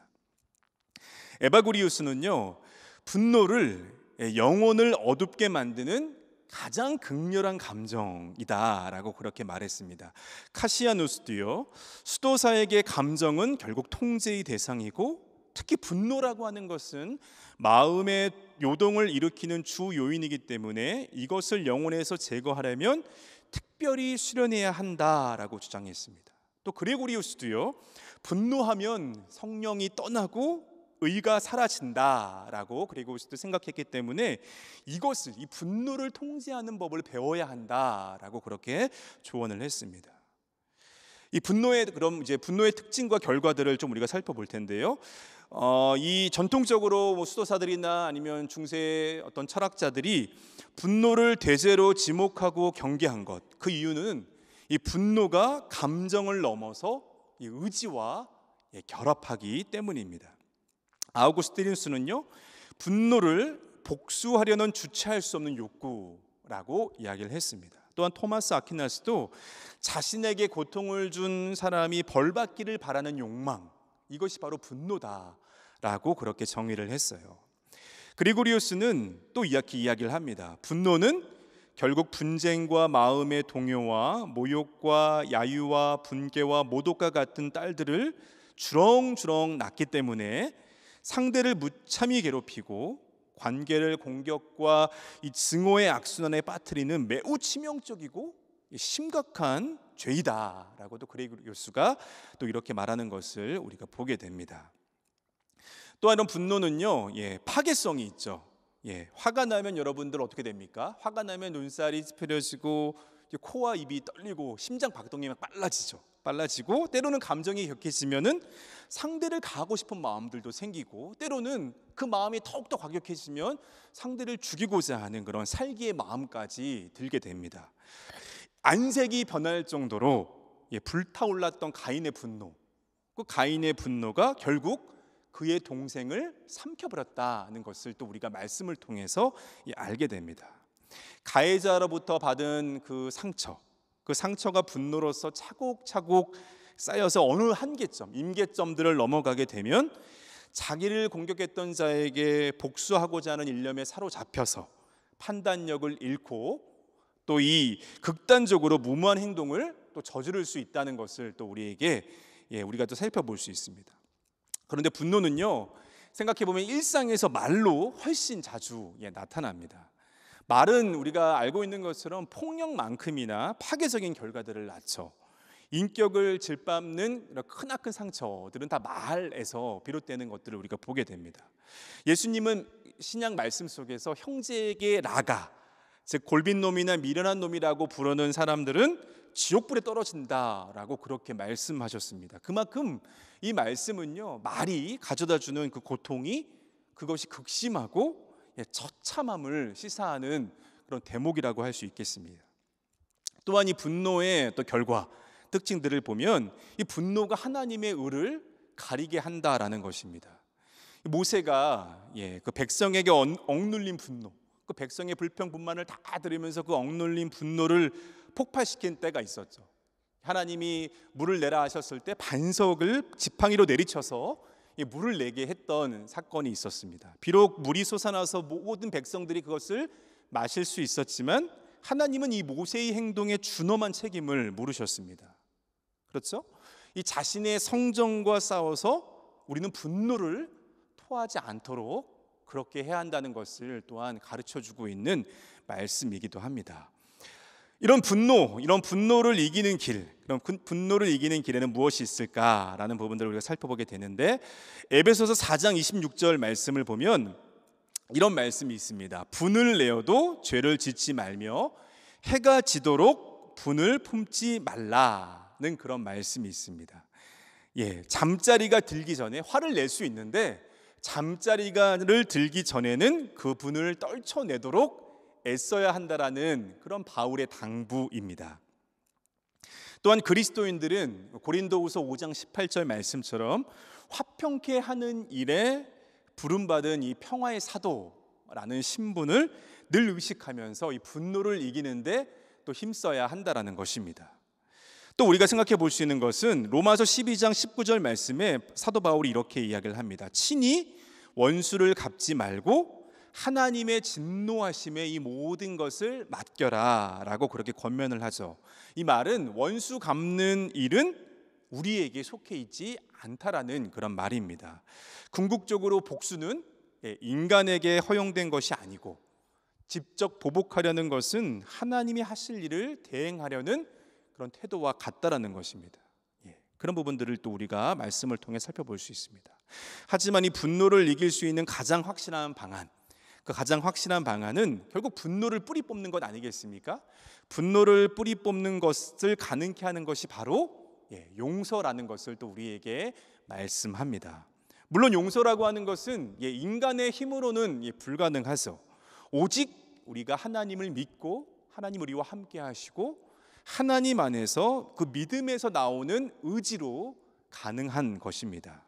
에바구리우스는요. 분노를 예, 영혼을 어둡게 만드는 가장 극렬한 감정이다라고 그렇게 말했습니다. 카시아누스도요. 수도사에게 감정은 결국 통제의 대상이고 특히 분노라고 하는 것은 마음의 요동을 일으키는 주 요인이기 때문에 이것을 영혼에서 제거하려면 특별히 수련해야 한다라고 주장했습니다. 또 그레고리우스도요. 분노하면 성령이 떠나고 의가 사라진다라고 그리고스도 생각했기 때문에 이것을 이 분노를 통제하는 법을 배워야 한다라고 그렇게 조언을 했습니다. 이 분노의 그럼 이제 분노의 특징과 결과들을 좀 우리가 살펴볼 텐데요. 어, 이 전통적으로 뭐 수도사들이나 아니면 중세 어떤 철학자들이 분노를 대제로 지목하고 경계한 것. 그 이유는 이 분노가 감정을 넘어서 이 의지와 예, 결합하기 때문입니다. 아우구스티린스는요 분노를 복수하려는 주체할 수 없는 욕구라고 이야기를 했습니다. 또한 토마스 아퀴나스도 자신에게 고통을 준 사람이 벌 받기를 바라는 욕망 이것이 바로 분노다라고 그렇게 정의를 했어요. 그리고리우스는 또 이렇게 이야기를 합니다. 분노는 결국 분쟁과 마음의 동요와 모욕과 야유와 분개와 모독과 같은 딸들을 주렁주렁 낳기 때문에 상대를 무참히 괴롭히고 관계를 공격과 이 증오의 악순환에 빠뜨리는 매우 치명적이고 심각한 죄이다라고도 그레이그 교수가 또 이렇게 말하는 것을 우리가 보게 됩니다. 또한 이런 분노는요, 예, 파괴성이 있죠. 예, 화가 나면 여러분들 어떻게 됩니까? 화가 나면 눈살이 찌푸려지고 코와 입이 떨리고 심장 박동이 막 빨라지죠. 빨라지고 때로는 감정이 격해지면은 상대를 가고 싶은 마음들도 생기고 때로는 그 마음이 더욱더 과격해지면 상대를 죽이고자 하는 그런 살기의 마음까지 들게 됩니다. 안색이 변할 정도로 예, 불타올랐던 가인의 분노, 그 가인의 분노가 결국 그의 동생을 삼켜버렸다는 것을 또 우리가 말씀을 통해서 예, 알게 됩니다. 가해자로부터 받은 그 상처, 그 상처가 분노로서 차곡차곡 쌓여서 어느 한계점, 임계점들을 넘어가게 되면 자기를 공격했던 자에게 복수하고자 하는 일념에 사로잡혀서 판단력을 잃고 또 이 극단적으로 무모한 행동을 또 저지를 수 있다는 것을 또 우리에게 예, 우리가 또 살펴볼 수 있습니다. 그런데 분노는요 생각해 보면 일상에서 말로 훨씬 자주 예, 나타납니다. 말은 우리가 알고 있는 것처럼 폭력만큼이나 파괴적인 결과들을 낳죠. 인격을 질밟는 크나큰 상처들은 다 말에서 비롯되는 것들을 우리가 보게 됩니다. 예수님은 신약 말씀 속에서 형제에게 라가 즉 골빈 놈이나 미련한 놈이라고 부르는 사람들은 지옥불에 떨어진다라고 그렇게 말씀하셨습니다. 그만큼 이 말씀은요 말이 가져다주는 그 고통이 그것이 극심하고 예, 처참함을 시사하는 그런 대목이라고 할 수 있겠습니다. 또한 이 분노의 또 결과 특징들을 보면 이 분노가 하나님의 의를 가리게 한다라는 것입니다. 모세가 예, 그 백성에게 억눌린 분노, 그 백성의 불평분만을 다 들으면서 그 억눌린 분노를 폭발시킨 때가 있었죠. 하나님이 물을 내라 하셨을 때 반석을 지팡이로 내리쳐서 물을 내게 했던 사건이 있었습니다. 비록 물이 솟아나서 모든 백성들이 그것을 마실 수 있었지만 하나님은 이 모세의 행동에 준엄한 책임을 물으셨습니다. 그렇죠? 이 자신의 성정과 싸워서 우리는 분노를 토하지 않도록 그렇게 해야 한다는 것을 또한 가르쳐 주고 있는 말씀이기도 합니다. 이런 분노, 이런 분노를 이기는 길, 그럼 분노를 이기는 길에는 무엇이 있을까라는 부분들을 우리가 살펴보게 되는데 에베소서 4장 26절 말씀을 보면 이런 말씀이 있습니다. 분을 내어도 죄를 짓지 말며 해가 지도록 분을 품지 말라는 그런 말씀이 있습니다. 예, 잠자리가 들기 전에 화를 낼 수 있는데 잠자리가를 들기 전에는 그 분을 떨쳐내도록 애써야 한다라는 그런 바울의 당부입니다. 또한 그리스도인들은 고린도후서 5장 18절 말씀처럼 화평케 하는 일에 부름받은 이 평화의 사도라는 신분을 늘 의식하면서 이 분노를 이기는데 또 힘써야 한다라는 것입니다. 또 우리가 생각해 볼 수 있는 것은 로마서 12장 19절 말씀에 사도 바울이 이렇게 이야기를 합니다. 친히 원수를 갚지 말고 하나님의 진노하심에 이 모든 것을 맡겨라라고 그렇게 권면을 하죠. 이 말은 원수 갚는 일은 우리에게 속해 있지 않다라는 그런 말입니다. 궁극적으로 복수는 예, 인간에게 허용된 것이 아니고 직접 보복하려는 것은 하나님이 하실 일을 대행하려는 그런 태도와 같다라는 것입니다. 예, 그런 부분들을 또 우리가 말씀을 통해 살펴볼 수 있습니다. 하지만 이 분노를 이길 수 있는 가장 확실한 방안, 그 가장 확실한 방안은 결국 분노를 뿌리 뽑는 것 아니겠습니까? 분노를 뿌리 뽑는 것을 가능케 하는 것이 바로 예, 용서라는 것을 또 우리에게 말씀합니다. 물론 용서라고 하는 것은 예, 인간의 힘으로는 예, 불가능하죠. 오직 우리가 하나님을 믿고 하나님 우리와 함께 하시고 하나님 안에서 그 믿음에서 나오는 의지로 가능한 것입니다.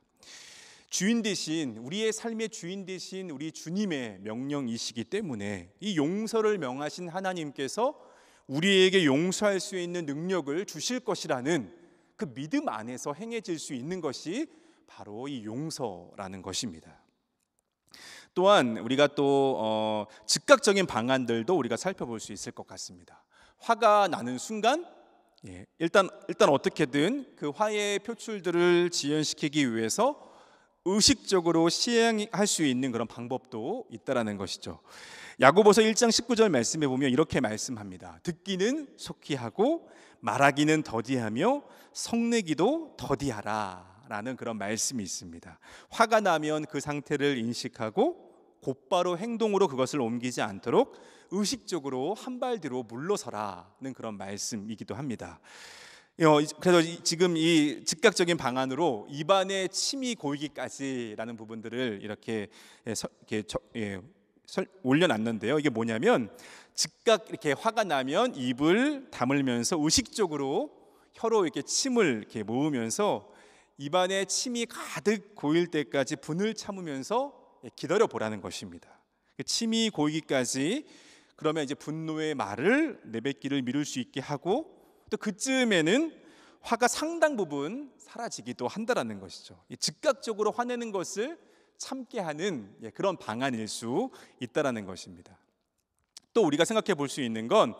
주인 대신 우리의 삶의 주인 대신 우리 주님의 명령이시기 때문에 이 용서를 명하신 하나님께서 우리에게 용서할 수 있는 능력을 주실 것이라는 그 믿음 안에서 행해질 수 있는 것이 바로 이 용서라는 것입니다. 또한 우리가 또 어, 즉각적인 방안들도 우리가 살펴볼 수 있을 것 같습니다. 화가 나는 순간 예, 일단 일단 어떻게든 그 화의 표출들을 지연시키기 위해서 의식적으로 시행할 수 있는 그런 방법도 있다라는 것이죠. 야고보서 1장 19절 말씀해 보면 이렇게 말씀합니다. 듣기는 속히 하고 말하기는 더디하며 성내기도 더디하라라는 그런 말씀이 있습니다. 화가 나면 그 상태를 인식하고 곧바로 행동으로 그것을 옮기지 않도록 의식적으로 한 발 뒤로 물러서라는 그런 말씀이기도 합니다. 어, 그래서 지금 이 즉각적인 방안으로 입안에 침이 고이기까지라는 부분들을 이렇게, 예, 예, 올려놨는데요. 이게 뭐냐면 즉각 이렇게 화가 나면 입을 다물면서 의식적으로 혀로 이렇게 침을 이렇게 모으면서 입안에 침이 가득 고일 때까지 분을 참으면서 예, 기다려 보라는 것입니다. 그 침이 고이기까지 그러면 이제 분노의 말을 내뱉기를 미룰 수 있게 하고 또 그쯤에는 화가 상당 부분 사라지기도 한다라는 것이죠. 즉각적으로 화내는 것을 참게 하는 예, 그런 방안일 수 있다라는 것입니다. 또 우리가 생각해 볼 수 있는 건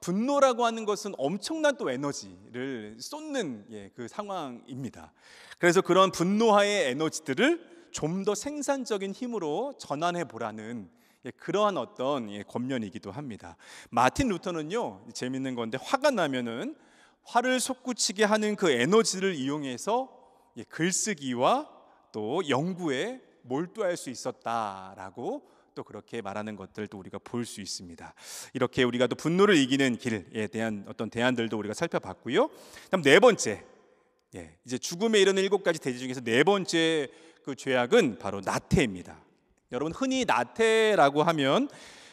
분노라고 하는 것은 엄청난 또 에너지를 쏟는 예, 그 상황입니다. 그래서 그런 분노화의 에너지들을 좀 더 생산적인 힘으로 전환해 보라는 예, 그러한 어떤 예, 권면이기도 합니다. 마틴 루터는요 재밌는 건데 화가 나면은 화를 솟구치게 하는 그 에너지를 이용해서 예, 글쓰기와 또 연구에 몰두할 수 있었다라고 또 그렇게 말하는 것들도 우리가 볼 수 있습니다. 이렇게 우리가 또 분노를 이기는 길에 대한 어떤 대안들도 우리가 살펴봤고요. 다음 네 번째, 이제 죽음에 이르는 일곱 가지 대지 중에서 네 번째 그 죄악은 바로 나태입니다. 여러분 흔히 나태라고 하면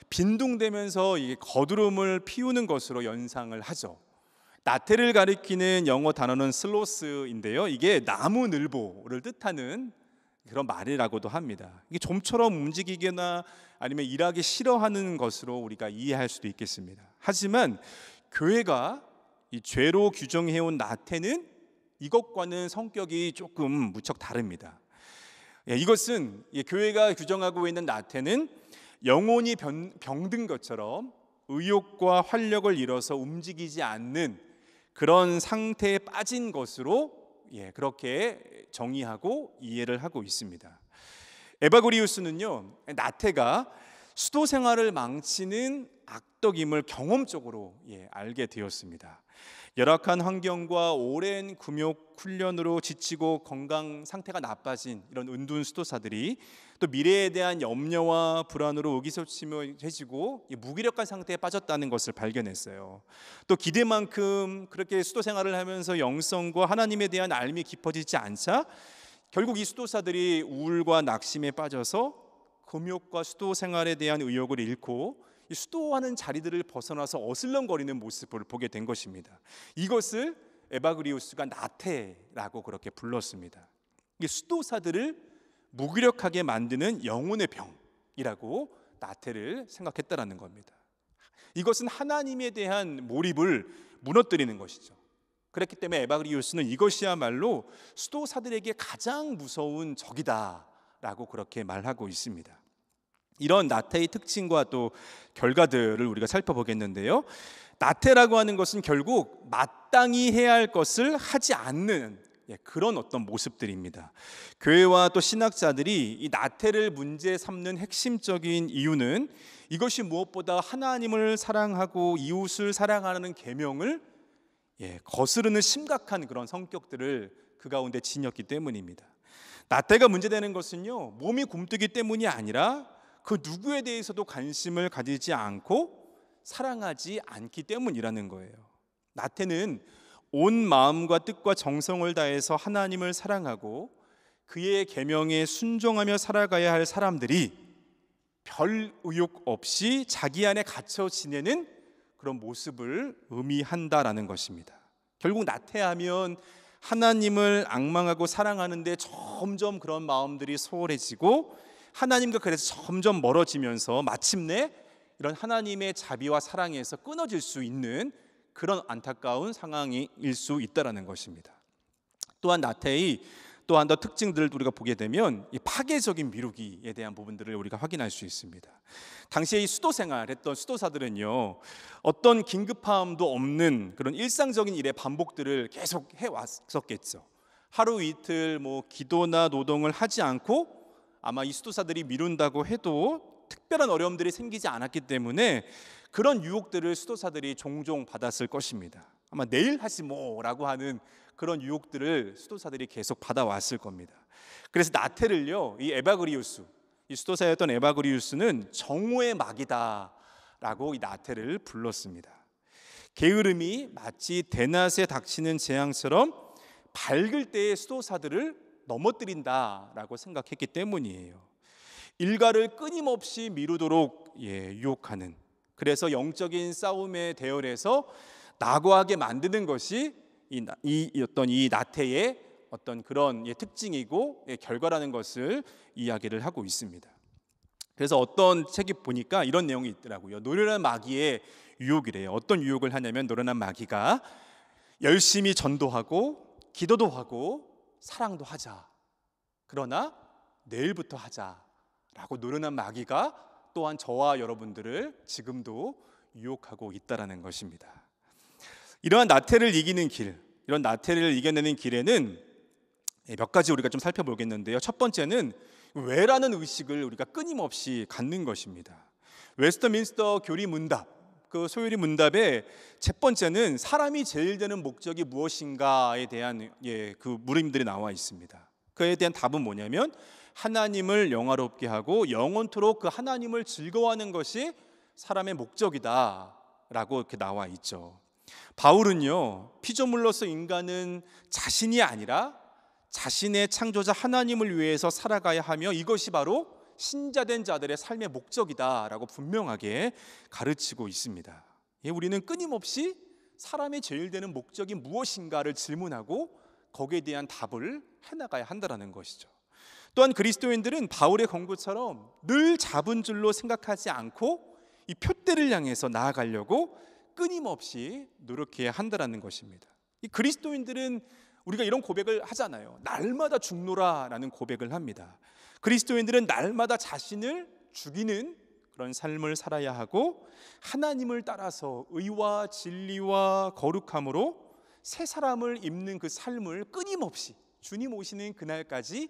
빈둥대면서 거드름을 피우는 것으로 연상을 하죠. 나태를 가리키는 영어 단어는 슬로스인데요. 이게 나무늘보를 뜻하는 그런 말이라고도 합니다. 이게 좀처럼 움직이거나 아니면 일하기 싫어하는 것으로 우리가 이해할 수도 있겠습니다. 하지만 교회가 이 죄로 규정해온 나태는 이것과는 성격이 조금 무척 다릅니다. 예, 이것은 교회가 규정하고 있는 나태는 영혼이 병든 것처럼 의욕과 활력을 잃어서 움직이지 않는 그런 상태에 빠진 것으로 예, 그렇게 정의하고 이해를 하고 있습니다. 에바고리우스는요 나태가 수도 생활을 망치는 악덕임을 경험적으로 예, 알게 되었습니다. 열악한 환경과 오랜 금욕 훈련으로 지치고 건강 상태가 나빠진 이런 은둔 수도사들이 또 미래에 대한 염려와 불안으로 의기소침해지고 무기력한 상태에 빠졌다는 것을 발견했어요. 또 기대만큼 그렇게 수도 생활을 하면서 영성과 하나님에 대한 알미 깊어지지 않자 결국 이 수도사들이 우울과 낙심에 빠져서 금욕과 수도 생활에 대한 의욕을 잃고 수도하는 자리들을 벗어나서 어슬렁거리는 모습을 보게 된 것입니다. 이것을 에바그리우스가 나태라고 그렇게 불렀습니다. 이 수도사들을 무기력하게 만드는 영혼의 병이라고 나태를 생각했다라는 겁니다. 이것은 하나님에 대한 몰입을 무너뜨리는 것이죠. 그렇기 때문에 에바그리우스는 이것이야말로 수도사들에게 가장 무서운 적이다라고 그렇게 말하고 있습니다. 이런 나태의 특징과 또 결과들을 우리가 살펴보겠는데요. 나태라고 하는 것은 결국 마땅히 해야 할 것을 하지 않는 예, 그런 어떤 모습들입니다. 교회와 또 신학자들이 이 나태를 문제 삼는 핵심적인 이유는 이것이 무엇보다 하나님을 사랑하고 이웃을 사랑하는 계명을 예, 거스르는 심각한 그런 성격들을 그 가운데 지녔기 때문입니다. 나태가 문제되는 것은요 몸이 굼뜨기 때문이 아니라 그 누구에 대해서도 관심을 가지지 않고 사랑하지 않기 때문이라는 거예요. 나태는 온 마음과 뜻과 정성을 다해서 하나님을 사랑하고 그의 계명에 순종하며 살아가야 할 사람들이 별 의욕 없이 자기 안에 갇혀 지내는 그런 모습을 의미한다라는 것입니다. 결국 나태하면 하나님을 악망하고 사랑하는데 점점 그런 마음들이 소홀해지고 하나님과 그래서 점점 멀어지면서 마침내 이런 하나님의 자비와 사랑에서 끊어질 수 있는 그런 안타까운 상황일 수 있다라는 것입니다. 또한 나태의 또한 더 특징들을 우리가 보게 되면 이 파괴적인 미루기에 대한 부분들을 우리가 확인할 수 있습니다. 당시에 수도 생활했던 수도사들은요 어떤 긴급함도 없는 그런 일상적인 일의 반복들을 계속 해왔었겠죠. 하루 이틀 뭐 기도나 노동을 하지 않고 아마 이 수도사들이 미룬다고 해도 특별한 어려움들이 생기지 않았기 때문에 그런 유혹들을 수도사들이 종종 받았을 것입니다. 아마 내일 하시 뭐라고 하는 그런 유혹들을 수도사들이 계속 받아왔을 겁니다. 그래서 나태를요, 이 에바그리우스, 이 수도사였던 에바그리우스는 정오의 막이다라고 이 나태를 불렀습니다. 게으름이 마치 대낮에 닥치는 재앙처럼 밝을 때의 수도사들을 넘어뜨린다라고 생각했기 때문이에요. 일가를 끊임없이 미루도록 예, 유혹하는 그래서 영적인 싸움에 대열에서 낙오하게 만드는 것이 이, 이 어떤 이 나태의 어떤 그런 예, 특징이고 예, 결과라는 것을 이야기를 하고 있습니다. 그래서 어떤 책이 보니까 이런 내용이 있더라고요. 노련한 마귀의 유혹이래요. 어떤 유혹을 하냐면 노련한 마귀가 열심히 전도하고 기도도 하고 사랑도 하자. 그러나 내일부터 하자. 라고 노련한 마귀가 또한 저와 여러분들을 지금도 유혹하고 있다라는 것입니다. 이러한 나태를 이기는 길, 이런 나태를 이겨내는 길에는 몇 가지 우리가 좀 살펴보겠는데요. 첫 번째는 왜라는 의식을 우리가 끊임없이 갖는 것입니다. 웨스터민스터 교리 문답 그 소율이 문답에 첫 번째는 사람이 제일 되는 목적이 무엇인가에 대한 예, 그 물음들이 나와 있습니다. 그에 대한 답은 뭐냐면 하나님을 영화롭게 하고 영원토록 그 하나님을 즐거워하는 것이 사람의 목적이다라고 이렇게 나와 있죠. 바울은요 피조물로서 인간은 자신이 아니라 자신의 창조자 하나님을 위해서 살아가야 하며 이것이 바로 신자된 자들의 삶의 목적이다라고 분명하게 가르치고 있습니다. 예, 우리는 끊임없이 사람의 제일되는 목적이 무엇인가를 질문하고 거기에 대한 답을 해나가야 한다라는 것이죠. 또한 그리스도인들은 바울의 권고처럼 늘 잡은 줄로 생각하지 않고 이 표대를 향해서 나아가려고 끊임없이 노력해야 한다라는 것입니다. 이 그리스도인들은 우리가 이런 고백을 하잖아요. 날마다 죽노라라는 고백을 합니다. 그리스도인들은 날마다 자신을 죽이는 그런 삶을 살아야 하고 하나님을 따라서 의와 진리와 거룩함으로 새 사람을 입는 그 삶을 끊임없이 주님 오시는 그날까지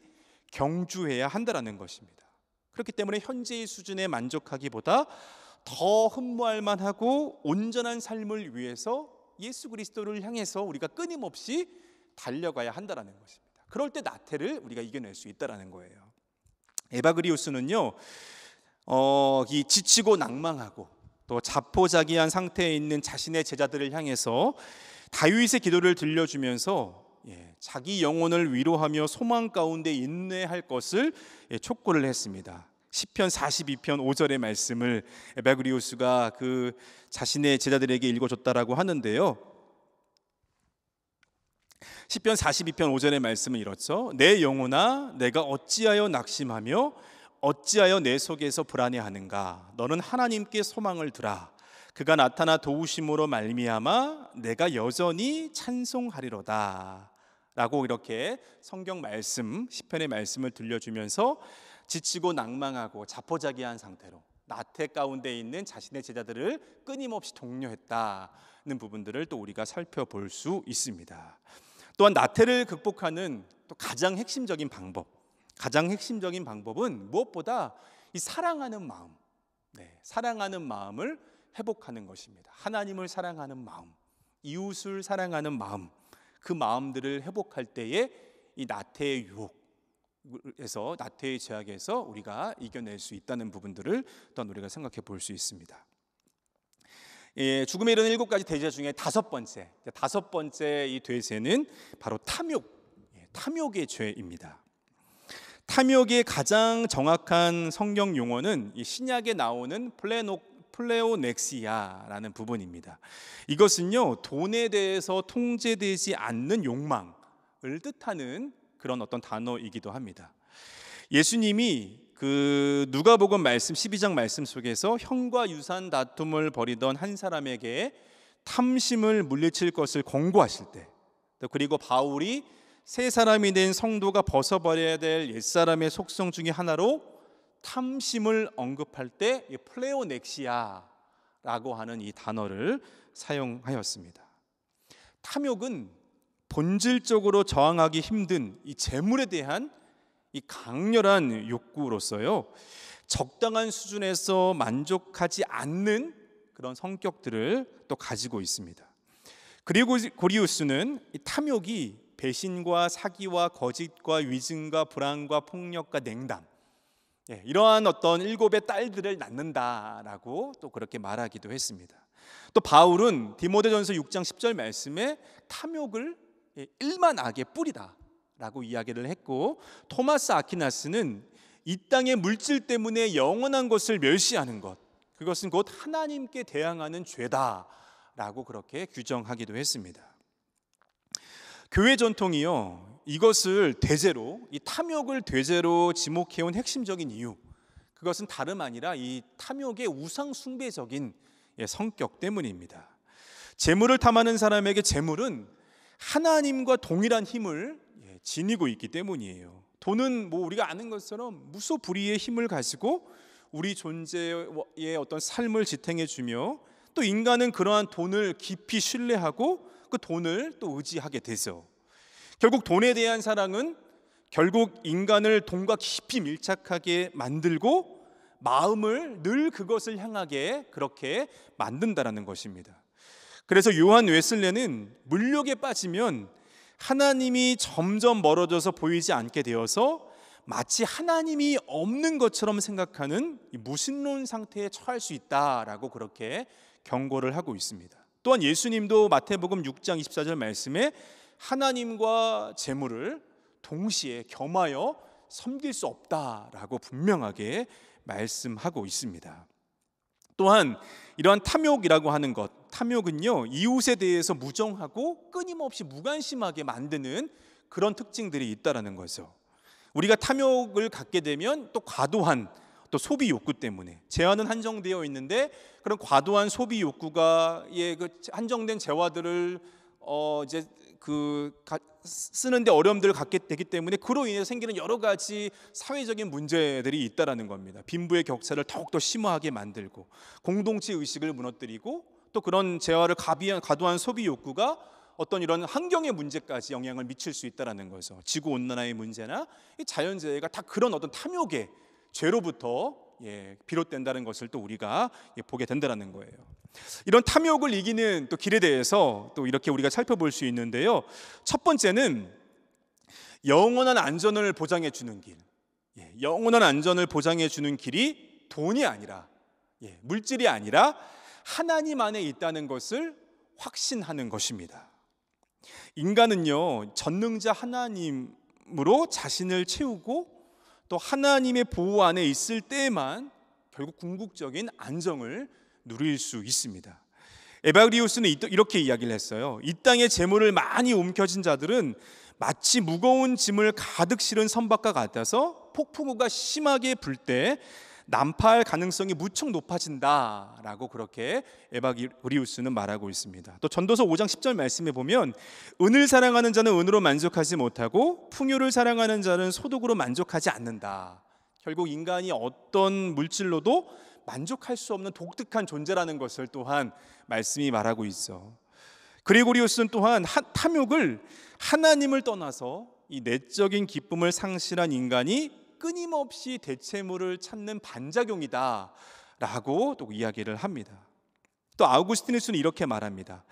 경주해야 한다라는 것입니다. 그렇기 때문에 현재의 수준에 만족하기보다 더 흠모할 만하고 온전한 삶을 위해서 예수 그리스도를 향해서 우리가 끊임없이 달려가야 한다라는 것입니다. 그럴 때 나태를 우리가 이겨낼 수 있다라는 거예요. 에바그리우스는요, 어, 이 지치고 낭망하고 또 자포자기한 상태에 있는 자신의 제자들을 향해서 다윗의 기도를 들려주면서 예, 자기 영혼을 위로하며 소망 가운데 인내할 것을 예, 촉구를 했습니다. 10편 42편 5절의 말씀을 에바그리우스가 그 자신의 제자들에게 읽어줬다라고 하는데요. 10편 42편 5절의 말씀은 이렇죠. 내 영혼아 내가 어찌하여 낙심하며 어찌하여 내 속에서 불안해하는가 너는 하나님께 소망을 두라 그가 나타나 도우심으로 말미암아 내가 여전히 찬송하리로다 라고 이렇게 성경 말씀 시편의 말씀을 들려주면서 지치고 낭망하고 자포자기한 상태로 나태 가운데 있는 자신의 제자들을 끊임없이 독려했다는 부분들을 또 우리가 살펴볼 수 있습니다. 또한 나태를 극복하는 또 가장 핵심적인 방법, 가장 핵심적인 방법은 무엇보다 이 사랑하는 마음, 네, 사랑하는 마음을 회복하는 것입니다. 하나님을 사랑하는 마음, 이웃을 사랑하는 마음, 그 마음들을 회복할 때에 이 나태의 유혹에서 나태의 제약에서 우리가 이겨낼 수 있다는 부분들을 또한 우리가 생각해 볼 수 있습니다. 예, 죽음에 이르는 일곱 가지 대죄 중에 다섯 번째, 다섯 번째 이 대죄는 바로 탐욕, 예, 탐욕의 죄입니다. 탐욕의 가장 정확한 성경 용어는 신약에 나오는 플레녹 플레오넥시아라는 부분입니다. 이것은요 돈에 대해서 통제되지 않는 욕망을 뜻하는 그런 어떤 단어이기도 합니다. 예수님이 그 누가복음 말씀 12장 말씀 속에서 형과 유산 다툼을 벌이던 한 사람에게 탐심을 물리칠 것을 권고하실 때 그리고 바울이 새 사람이 된 성도가 벗어버려야 될 옛사람의 속성 중에 하나로 탐심을 언급할 때 플레오넥시아라고 하는 이 단어를 사용하였습니다. 탐욕은 본질적으로 저항하기 힘든 이 재물에 대한 이 강렬한 욕구로서요. 적당한 수준에서 만족하지 않는 그런 성격들을 또 가지고 있습니다. 그리고 고리우스는 탐욕이 배신과 사기와 거짓과 위증과 불안과 폭력과 냉담 예, 이러한 어떤 일곱의 딸들을 낳는다라고 또 그렇게 말하기도 했습니다. 또 바울은 디모데전서 6장 10절 말씀에 탐욕을 예, 일만 악의 뿌리다 라고 이야기를 했고 토마스 아퀴나스는 이 땅의 물질 때문에 영원한 것을 멸시하는 것 그것은 곧 하나님께 대항하는 죄다 라고 그렇게 규정하기도 했습니다. 교회 전통이요. 이것을 대제로 이 탐욕을 대제로 지목해 온 핵심적인 이유. 그것은 다름 아니라 이 탐욕의 우상 숭배적인 예, 성격 때문입니다. 재물을 탐하는 사람에게 재물은 하나님과 동일한 힘을 지니고 있기 때문이에요. 돈은 뭐 우리가 아는 것처럼 무소불위의 힘을 가지고 우리 존재의 어떤 삶을 지탱해 주며 또 인간은 그러한 돈을 깊이 신뢰하고 그 돈을 또 의지하게 되죠. 결국 돈에 대한 사랑은 결국 인간을 돈과 깊이 밀착하게 만들고 마음을 늘 그것을 향하게 그렇게 만든다라는 것입니다. 그래서 요한 웨슬레는 물욕에 빠지면 하나님이 점점 멀어져서 보이지 않게 되어서 마치 하나님이 없는 것처럼 생각하는 무신론 상태에 처할 수 있다라고 그렇게 경고를 하고 있습니다. 또한 예수님도 마태복음 6장 24절 말씀에 하나님과 재물을 동시에 겸하여 섬길 수 없다라고 분명하게 말씀하고 있습니다. 또한 이러한 탐욕이라고 하는 것, 탐욕은요, 이웃에 대해서 무정하고 끊임없이 무관심하게 만드는 그런 특징들이 있다라는 거죠. 우리가 탐욕을 갖게 되면 또 과도한 또 소비 욕구 때문에 재화는 한정되어 있는데 그런 과도한 소비 욕구가 예, 그 한정된 재화들을 어 이제 그 쓰는데 어려움들을 갖게 되기 때문에 그로 인해 생기는 여러 가지 사회적인 문제들이 있다라는 겁니다. 빈부의 격차를 더욱더 심화하게 만들고 공동체 의식을 무너뜨리고 또 그런 재화를 가비한, 과도한 소비 욕구가 어떤 이런 환경의 문제까지 영향을 미칠 수 있다라는 거죠. 지구 온난화의 문제나 자연재해가 다 그런 어떤 탐욕의 죄로부터 예, 비롯된다는 것을 또 우리가 예, 보게 된다는 라 거예요. 이런 탐욕을 이기는 또 길에 대해서 또 이렇게 우리가 살펴볼 수 있는데요. 첫 번째는 영원한 안전을 보장해 주는 길. 예, 영원한 안전을 보장해 주는 길이 돈이 아니라 예, 물질이 아니라 하나님 안에 있다는 것을 확신하는 것입니다. 인간은요, 전능자 하나님으로 자신을 채우고 또 하나님의 보호 안에 있을 때에만 결국 궁극적인 안정을 누릴 수 있습니다. 에바그리우스는 이렇게 이야기를 했어요. 이 땅의 재물을 많이 움켜쥔 자들은 마치 무거운 짐을 가득 실은 선박과 같아서 폭풍우가 심하게 불 때 난파할 가능성이 무척 높아진다라고 그렇게 에바그리우스는 말하고 있습니다. 또 전도서 5장 10절 말씀에 보면 은을 사랑하는 자는 은으로 만족하지 못하고 풍요를 사랑하는 자는 소득으로 만족하지 않는다. 결국 인간이 어떤 물질로도 만족할 수 없는 독특한 존재라는 것을 또한 말씀이 말하고 있어. 그리고리우스는 또한 탐욕을 하나님을 떠나서 이 내적인 기쁨을 상실한 인간이 끊임없이 대체물을 찾는 반작용이다 라고 또 이야기를 합니다. 또 아우구스티누스는 이렇게 말합니다.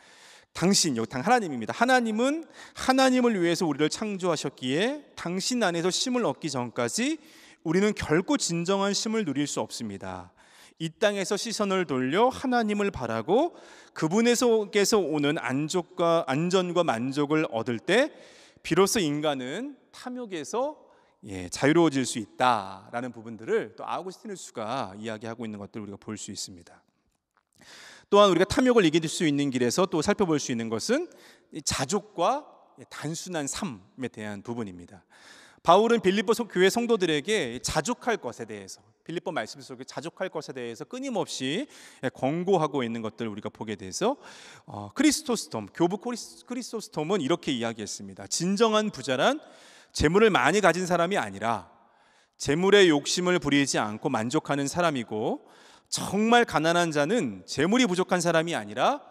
당신 여당 하나님입니다. 하나님은 하나님을 위해서 우리를 창조하셨기에 당신 안에서 심을 얻기 전까지 우리는 결코 진정한 심을 누릴 수 없습니다. 이 땅에서 시선을 돌려 하나님을 바라고 그분에게서 오는 안족과 안전과 만족을 얻을 때 비로소 인간은 탐욕에서 예, 자유로워질 수 있다라는 부분들을 또 아우구스티누스가 이야기하고 있는 것들을 우리가 볼 수 있습니다. 또한 우리가 탐욕을 이길 수 있는 길에서 또 살펴볼 수 있는 것은 자족과 단순한 삶에 대한 부분입니다. 바울은 빌립보 교회 성도들에게 자족할 것에 대해서 빌립보 말씀 속에 자족할 것에 대해서 끊임없이 권고하고 있는 것들을 우리가 보게 돼서 어, 크리스토스톰 교부 크리스토스톰은 이렇게 이야기했습니다. 진정한 부자란 재물을 많이 가진 사람이 아니라 재물의 욕심을 부리지 않고 만족하는 사람이고 정말 가난한 자는 재물이 부족한 사람이 아니라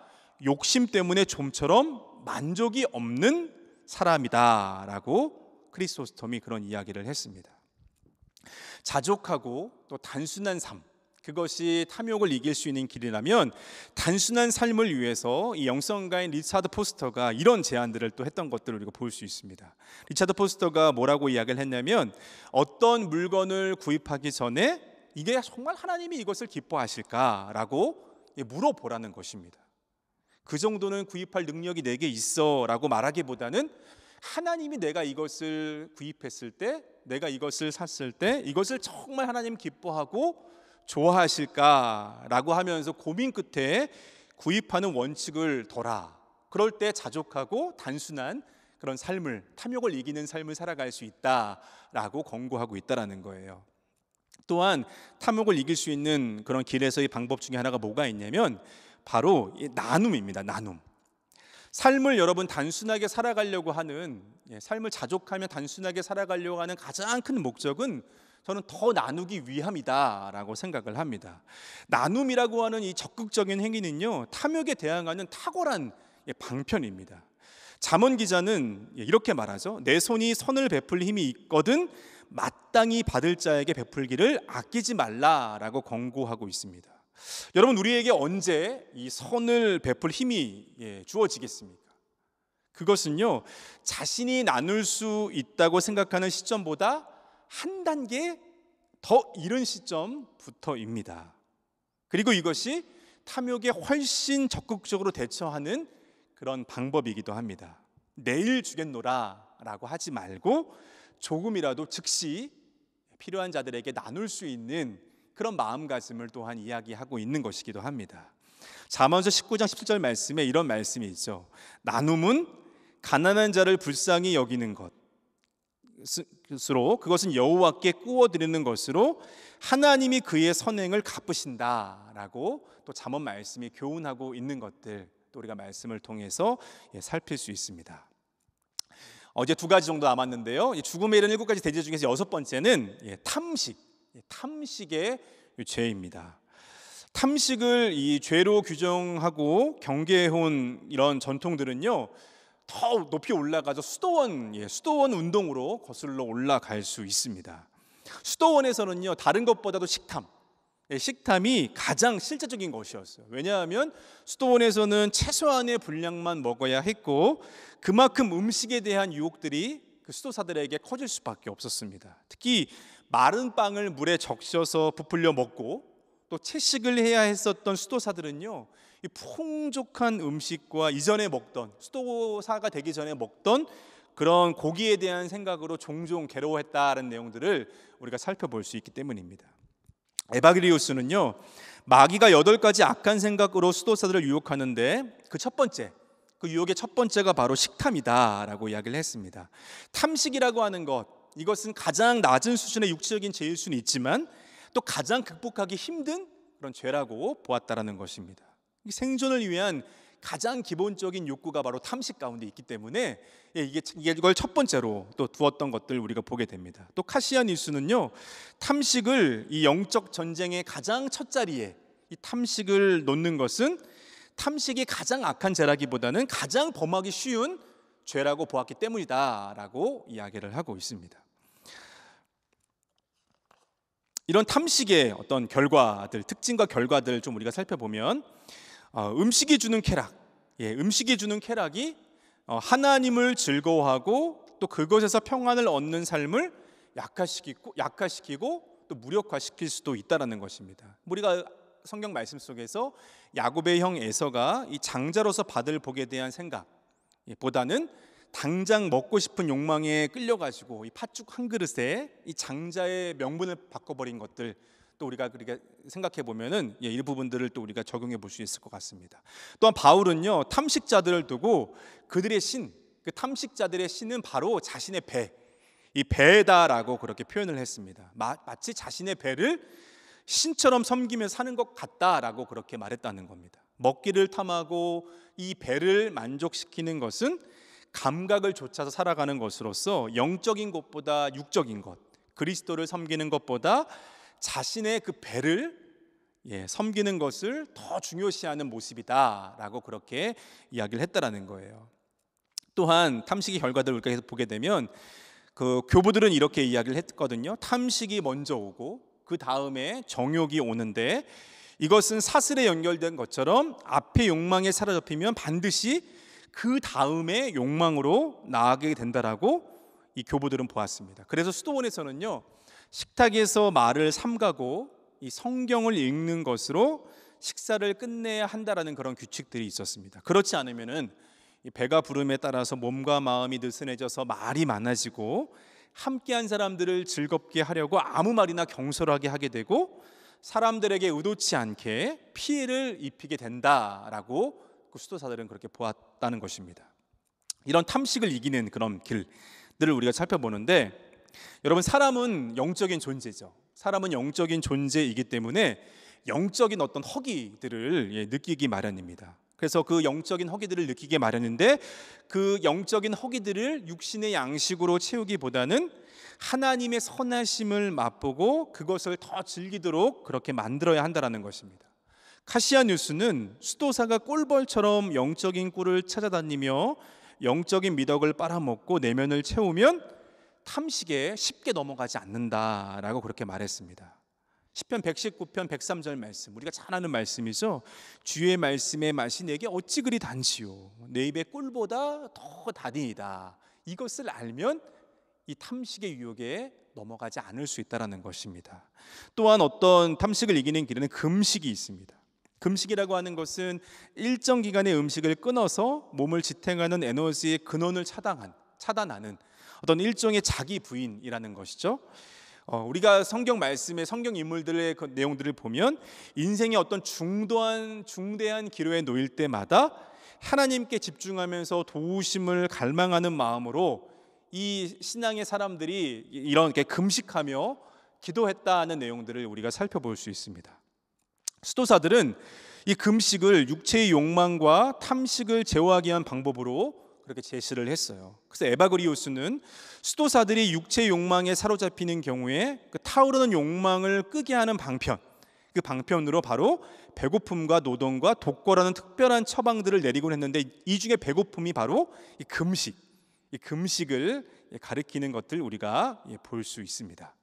욕심 때문에 좀처럼 만족이 없는 사람이다라고 크리스토스톰이 그런 이야기를 했습니다. 자족하고 또 단순한 삶, 그것이 탐욕을 이길 수 있는 길이라면 단순한 삶을 위해서 이 영성가인 리차드 포스터가 이런 제안들을 또 했던 것들을 우리가 볼 수 있습니다. 리차드 포스터가 뭐라고 이야기를 했냐면 어떤 물건을 구입하기 전에 이게 정말 하나님이 이것을 기뻐하실까라고 물어보라는 것입니다. 그 정도는 구입할 능력이 내게 있어라고 말하기보다는 하나님이 내가 이것을 구입했을 때, 내가 이것을 샀을 때 이것을 정말 하나님 기뻐하고 좋아하실까라고 하면서 고민 끝에 구입하는 원칙을 둬라. 그럴 때 자족하고 단순한 그런 삶을 탐욕을 이기는 삶을 살아갈 수 있다라고 권고하고 있다라는 거예요. 또한 탐욕을 이길 수 있는 그런 길에서의 방법 중에 하나가 뭐가 있냐면 바로 나눔입니다. 나눔. 삶을 여러분 단순하게 살아가려고 하는 예, 삶을 자족하며 단순하게 살아가려고 하는 가장 큰 목적은 저는 더 나누기 위함이다라고 생각을 합니다. 나눔이라고 하는 이 적극적인 행위는요 탐욕에 대항하는 탁월한 예, 방편입니다. 잠언 기자는 예, 이렇게 말하죠. 내 손이 선을 베풀 힘이 있거든 마땅히 받을 자에게 베풀기를 아끼지 말라라고 권고하고 있습니다. 여러분 우리에게 언제 이 선을 베풀 힘이 예, 주어지겠습니까? 그것은요 자신이 나눌 수 있다고 생각하는 시점보다 한 단계 더 이른 시점부터입니다. 그리고 이것이 탐욕에 훨씬 적극적으로 대처하는 그런 방법이기도 합니다. 내일 주겠노라라고 하지 말고 조금이라도 즉시 필요한 자들에게 나눌 수 있는 그런 마음가짐을 또한 이야기하고 있는 것이기도 합니다. 잠언서 19장 17절 말씀에 이런 말씀이 있죠. 나눔은 가난한 자를 불쌍히 여기는 것으로 그것은 여호와께 꾸어 드리는 것으로 하나님이 그의 선행을 갚으신다라고 또 잠언 말씀이 교훈하고 있는 것들 또 우리가 말씀을 통해서 예, 살필 수 있습니다. 어제 두 가지 정도 남았는데요. 죽음의 이런 일곱 가지 대제 중에서 여섯 번째는 예, 탐식, 탐식의 죄입니다. 탐식을 이 죄로 규정하고 경계해온 이런 전통들은요, 더 높이 올라가서 수도원, 예, 수도원 운동으로 거슬러 올라갈 수 있습니다. 수도원에서는요, 다른 것보다도 식탐, 예, 식탐이 가장 실제적인 것이었어요. 왜냐하면 수도원에서는 최소한의 분량만 먹어야 했고 그만큼 음식에 대한 유혹들이 그 수도사들에게 커질 수밖에 없었습니다. 특히 마른 빵을 물에 적셔서 부풀려 먹고 또 채식을 해야 했었던 수도사들은요. 이 풍족한 음식과 이전에 먹던 수도사가 되기 전에 먹던 그런 고기에 대한 생각으로 종종 괴로워했다는 내용들을 우리가 살펴볼 수 있기 때문입니다. 에바그리우스는요. 마귀가 여덟 가지 악한 생각으로 수도사들을 유혹하는데 그 첫 번째 그 유혹의 첫 번째가 바로 식탐이다라고 이야기를 했습니다. 탐식이라고 하는 것 이것은 가장 낮은 수준의 육체적인 죄일 수는 있지만 또 가장 극복하기 힘든 그런 죄라고 보았다라는 것입니다. 생존을 위한 가장 기본적인 욕구가 바로 탐식 가운데 있기 때문에 예, 이게 이걸 첫 번째로 또 두었던 것들 우리가 보게 됩니다. 또 카시안 이수는요 탐식을 이 영적 전쟁의 가장 첫 자리에 이 탐식을 놓는 것은 탐식이 가장 악한 죄라기보다는 가장 범하기 쉬운 죄라고 보았기 때문이다라고 이야기를 하고 있습니다. 이런 탐식의 어떤 결과들, 특징과 결과들좀 우리가 살펴보면 어, 음식이 주는 쾌락, 예, 음식이 주는 쾌락이 어, 하나님을 즐거워하고 또 그것에서 평안을 얻는 삶을 약화시키고, 약화시키고 또 무력화시킬 수도 있다라는 것입니다. 우리가 성경 말씀 속에서 야곱의 형 에서가 이 장자로서 받을 복에 대한 생각보다는 예, 당장 먹고 싶은 욕망에 끌려가지고 이 팥죽 한 그릇에 이 장자의 명분을 바꿔버린 것들 또 우리가 그렇게 생각해 보면은 예, 일부분들을 또 우리가 적용해 볼 수 있을 것 같습니다. 또한 바울은요 탐식자들을 두고 그들의 신, 그 탐식자들의 신은 바로 자신의 배, 이 배다라고 그렇게 표현을 했습니다. 마, 마치 자신의 배를 신처럼 섬기며 사는 것 같다라고 그렇게 말했다는 겁니다. 먹기를 탐하고 이 배를 만족시키는 것은 감각을 좇아서 살아가는 것으로서 영적인 것보다 육적인 것, 그리스도를 섬기는 것보다 자신의 그 배를 예, 섬기는 것을 더 중요시하는 모습이다라고 그렇게 이야기를 했다라는 거예요. 또한 탐식의 결과들을 계속 보게 되면 그 교부들은 이렇게 이야기를 했거든요. 탐식이 먼저 오고 그 다음에 정욕이 오는데 이것은 사슬에 연결된 것처럼 앞에 욕망에 사로잡히면 반드시 그 다음에 욕망으로 나아가게 된다라고 이 교부들은 보았습니다. 그래서 수도원에서는요 식탁에서 말을 삼가고 이 성경을 읽는 것으로 식사를 끝내야 한다라는 그런 규칙들이 있었습니다. 그렇지 않으면은 배가 부름에 따라서 몸과 마음이 느슨해져서 말이 많아지고 함께한 사람들을 즐겁게 하려고 아무 말이나 경솔하게 하게 되고 사람들에게 의도치 않게 피해를 입히게 된다라고 그 수도사들은 그렇게 보았다는 것입니다. 이런 탐식을 이기는 그런 길들을 우리가 살펴보는데 여러분 사람은 영적인 존재죠. 사람은 영적인 존재이기 때문에 영적인 어떤 허기들을 예, 느끼기 마련입니다. 그래서 그 영적인 허기들을 느끼게 마련인데 그 영적인 허기들을 육신의 양식으로 채우기보다는 하나님의 선하심을 맛보고 그것을 더 즐기도록 그렇게 만들어야 한다라는 것입니다. 카시아 뉴스는 수도사가 꿀벌처럼 영적인 꿀을 찾아다니며 영적인 미덕을 빨아먹고 내면을 채우면 탐식에 쉽게 넘어가지 않는다라고 그렇게 말했습니다. 10편 119편 103절 말씀 우리가 잘 아는 말씀이죠 주의 말씀의 맛이 내게 어찌 그리 단지요 내 입의 꿀보다 더 다니이다 이것을 알면 이 탐식의 유혹에 넘어가지 않을 수있다는 것입니다 또한 어떤 탐식을 이기는 길에는 금식이 있습니다 금식이라고 하는 것은 일정 기간의 음식을 끊어서 몸을 지탱하는 에너지의 근원을 차단한, 차단하는 어떤 일종의 자기 부인이라는 것이죠. 어, 우리가 성경 말씀의 성경 인물들의 그 내용들을 보면 인생의 어떤 중도한 중대한 기로에 놓일 때마다 하나님께 집중하면서 도우심을 갈망하는 마음으로 이 신앙의 사람들이 이렇게 금식하며 기도했다는 내용들을 우리가 살펴볼 수 있습니다. 수도사들은 이 금식을 육체의 욕망과 탐식을 제어하기 위한 방법으로 그렇게 제시를 했어요. 그래서 에바그리우스는 수도사들이 육체 욕망에 사로잡히는 경우에 그 타오르는 욕망을 끄게 하는 방편, 그 방편으로 바로 배고픔과 노동과 독거라는 특별한 처방들을 내리곤 했는데 이 중에 배고픔이 바로 이 금식, 이 금식을 가리키는 것들 우리가 볼 수 있습니다.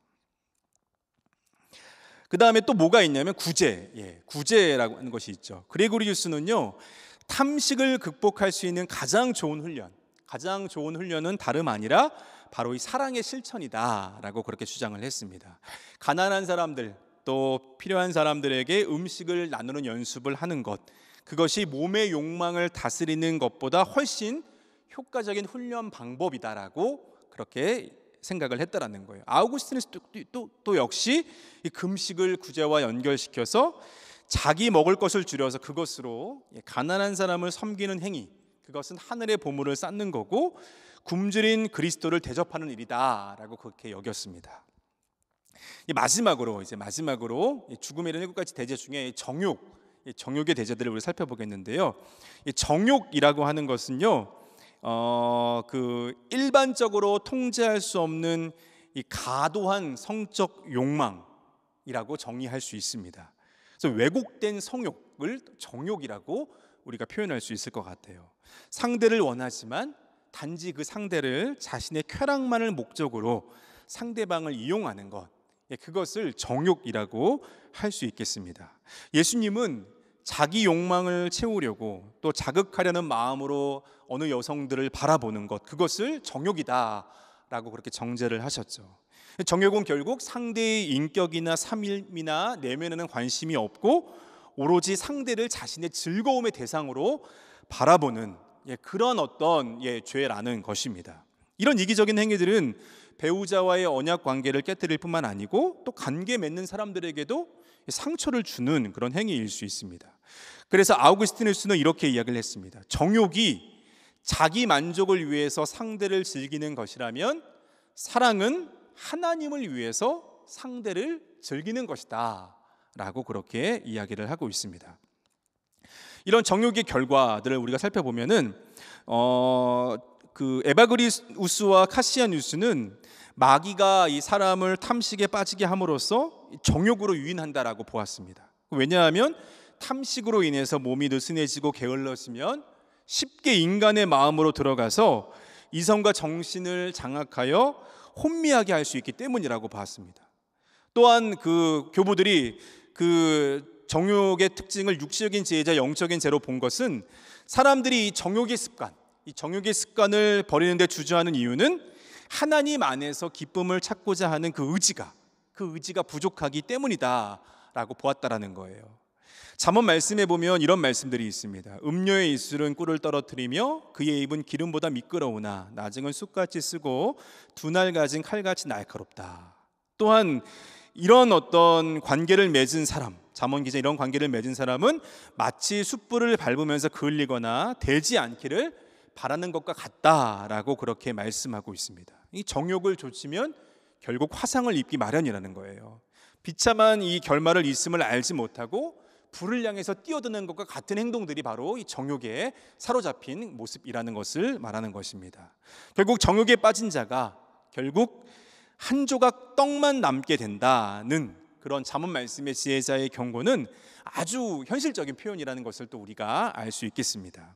그 다음에 또 뭐가 있냐면 구제, 예, 구제라고 하는 것이 있죠. 그레고리우스는요 탐식을 극복할 수 있는 가장 좋은 훈련, 가장 좋은 훈련은 다름 아니라 바로 이 사랑의 실천이다라고 그렇게 주장을 했습니다. 가난한 사람들 또 필요한 사람들에게 음식을 나누는 연습을 하는 것, 그것이 몸의 욕망을 다스리는 것보다 훨씬 효과적인 훈련 방법이다라고 그렇게 생각을 했다라는 거예요. 아우구스틴스 또, 또, 역시 이 금식을 구제와 연결시켜서 자기 먹을 것을 줄여서 그것으로 예, 가난한 사람을 섬기는 행위 그것은 하늘의 보물을 쌓는 거고 굶주린 그리스도를 대접하는 일이다라고 그렇게 여겼습니다. 마지막으로 이제 마지막으로 죽음의 일곱 가지 대제 중에 정욕 정욕의 대제들을 우리 살펴보겠는데요. 정욕이라고 하는 것은요 어, 그 일반적으로 통제할 수 없는 이 과도한 성적 욕망이라고 정의할 수 있습니다. 그래서 왜곡된 성욕을 정욕이라고 우리가 표현할 수 있을 것 같아요. 상대를 원하지만 단지 그 상대를 자신의 쾌락만을 목적으로 상대방을 이용하는 것, 예, 그것을 정욕이라고 할 수 있겠습니다. 예수님은 자기 욕망을 채우려고 또 자극하려는 마음으로 어느 여성들을 바라보는 것 그것을 정욕이다라고 그렇게 정제를 하셨죠. 정욕은 결국 상대의 인격이나 삶이나 내면에는 관심이 없고 오로지 상대를 자신의 즐거움의 대상으로 바라보는 예, 그런 어떤 예, 죄라는 것입니다. 이런 이기적인 행위들은 배우자와의 언약 관계를 깨뜨릴 뿐만 아니고 또 관계 맺는 사람들에게도 상처를 주는 그런 행위일 수 있습니다. 그래서 아우구스티누스는 이렇게 이야기를 했습니다. 정욕이 자기 만족을 위해서 상대를 즐기는 것이라면 사랑은 하나님을 위해서 상대를 즐기는 것이다. 라고 그렇게 이야기를 하고 있습니다. 이런 정욕의 결과들을 우리가 살펴보면은 어, 그 에바그리우스와 카시아뉴스는 마귀가 이 사람을 탐식에 빠지게 함으로써 정욕으로 유인한다라고 보았습니다. 왜냐하면 탐식으로 인해서 몸이 느슨해지고 게을러지면 쉽게 인간의 마음으로 들어가서 이성과 정신을 장악하여 혼미하게 할 수 있기 때문이라고 봤습니다. 또한 그 교부들이 그 정욕의 특징을 육체적인 죄이자 영적인 죄로 본 것은 사람들이 이 정욕의 습관, 이 정욕의 습관을 버리는데 주저하는 이유는 하나님 안에서 기쁨을 찾고자 하는 그 의지가 그 의지가 부족하기 때문이다라고 보았다라는 거예요. 잠언 말씀에 보면 이런 말씀들이 있습니다. 음료의 입술은 꿀을 떨어뜨리며 그의 입은 기름보다 미끄러우나 나중은 쑥같이 쓰고 두날 가진 칼같이 날카롭다. 또한 이런 어떤 관계를 맺은 사람, 잠언 기자 이런 관계를 맺은 사람은 마치 숯불을 밟으면서 그을리거나 되지 않기를 바라는 것과 같다라고 그렇게 말씀하고 있습니다. 이 정욕을 조치면 결국 화상을 입기 마련이라는 거예요. 비참한 이 결말을 있음을 알지 못하고 불을 향해서 뛰어드는 것과 같은 행동들이 바로 이 정욕에 사로잡힌 모습이라는 것을 말하는 것입니다. 결국 정욕에 빠진 자가 결국 한 조각 떡만 남게 된다는 그런 자문 말씀의 지혜자의 경고는 아주 현실적인 표현이라는 것을 또 우리가 알 수 있겠습니다.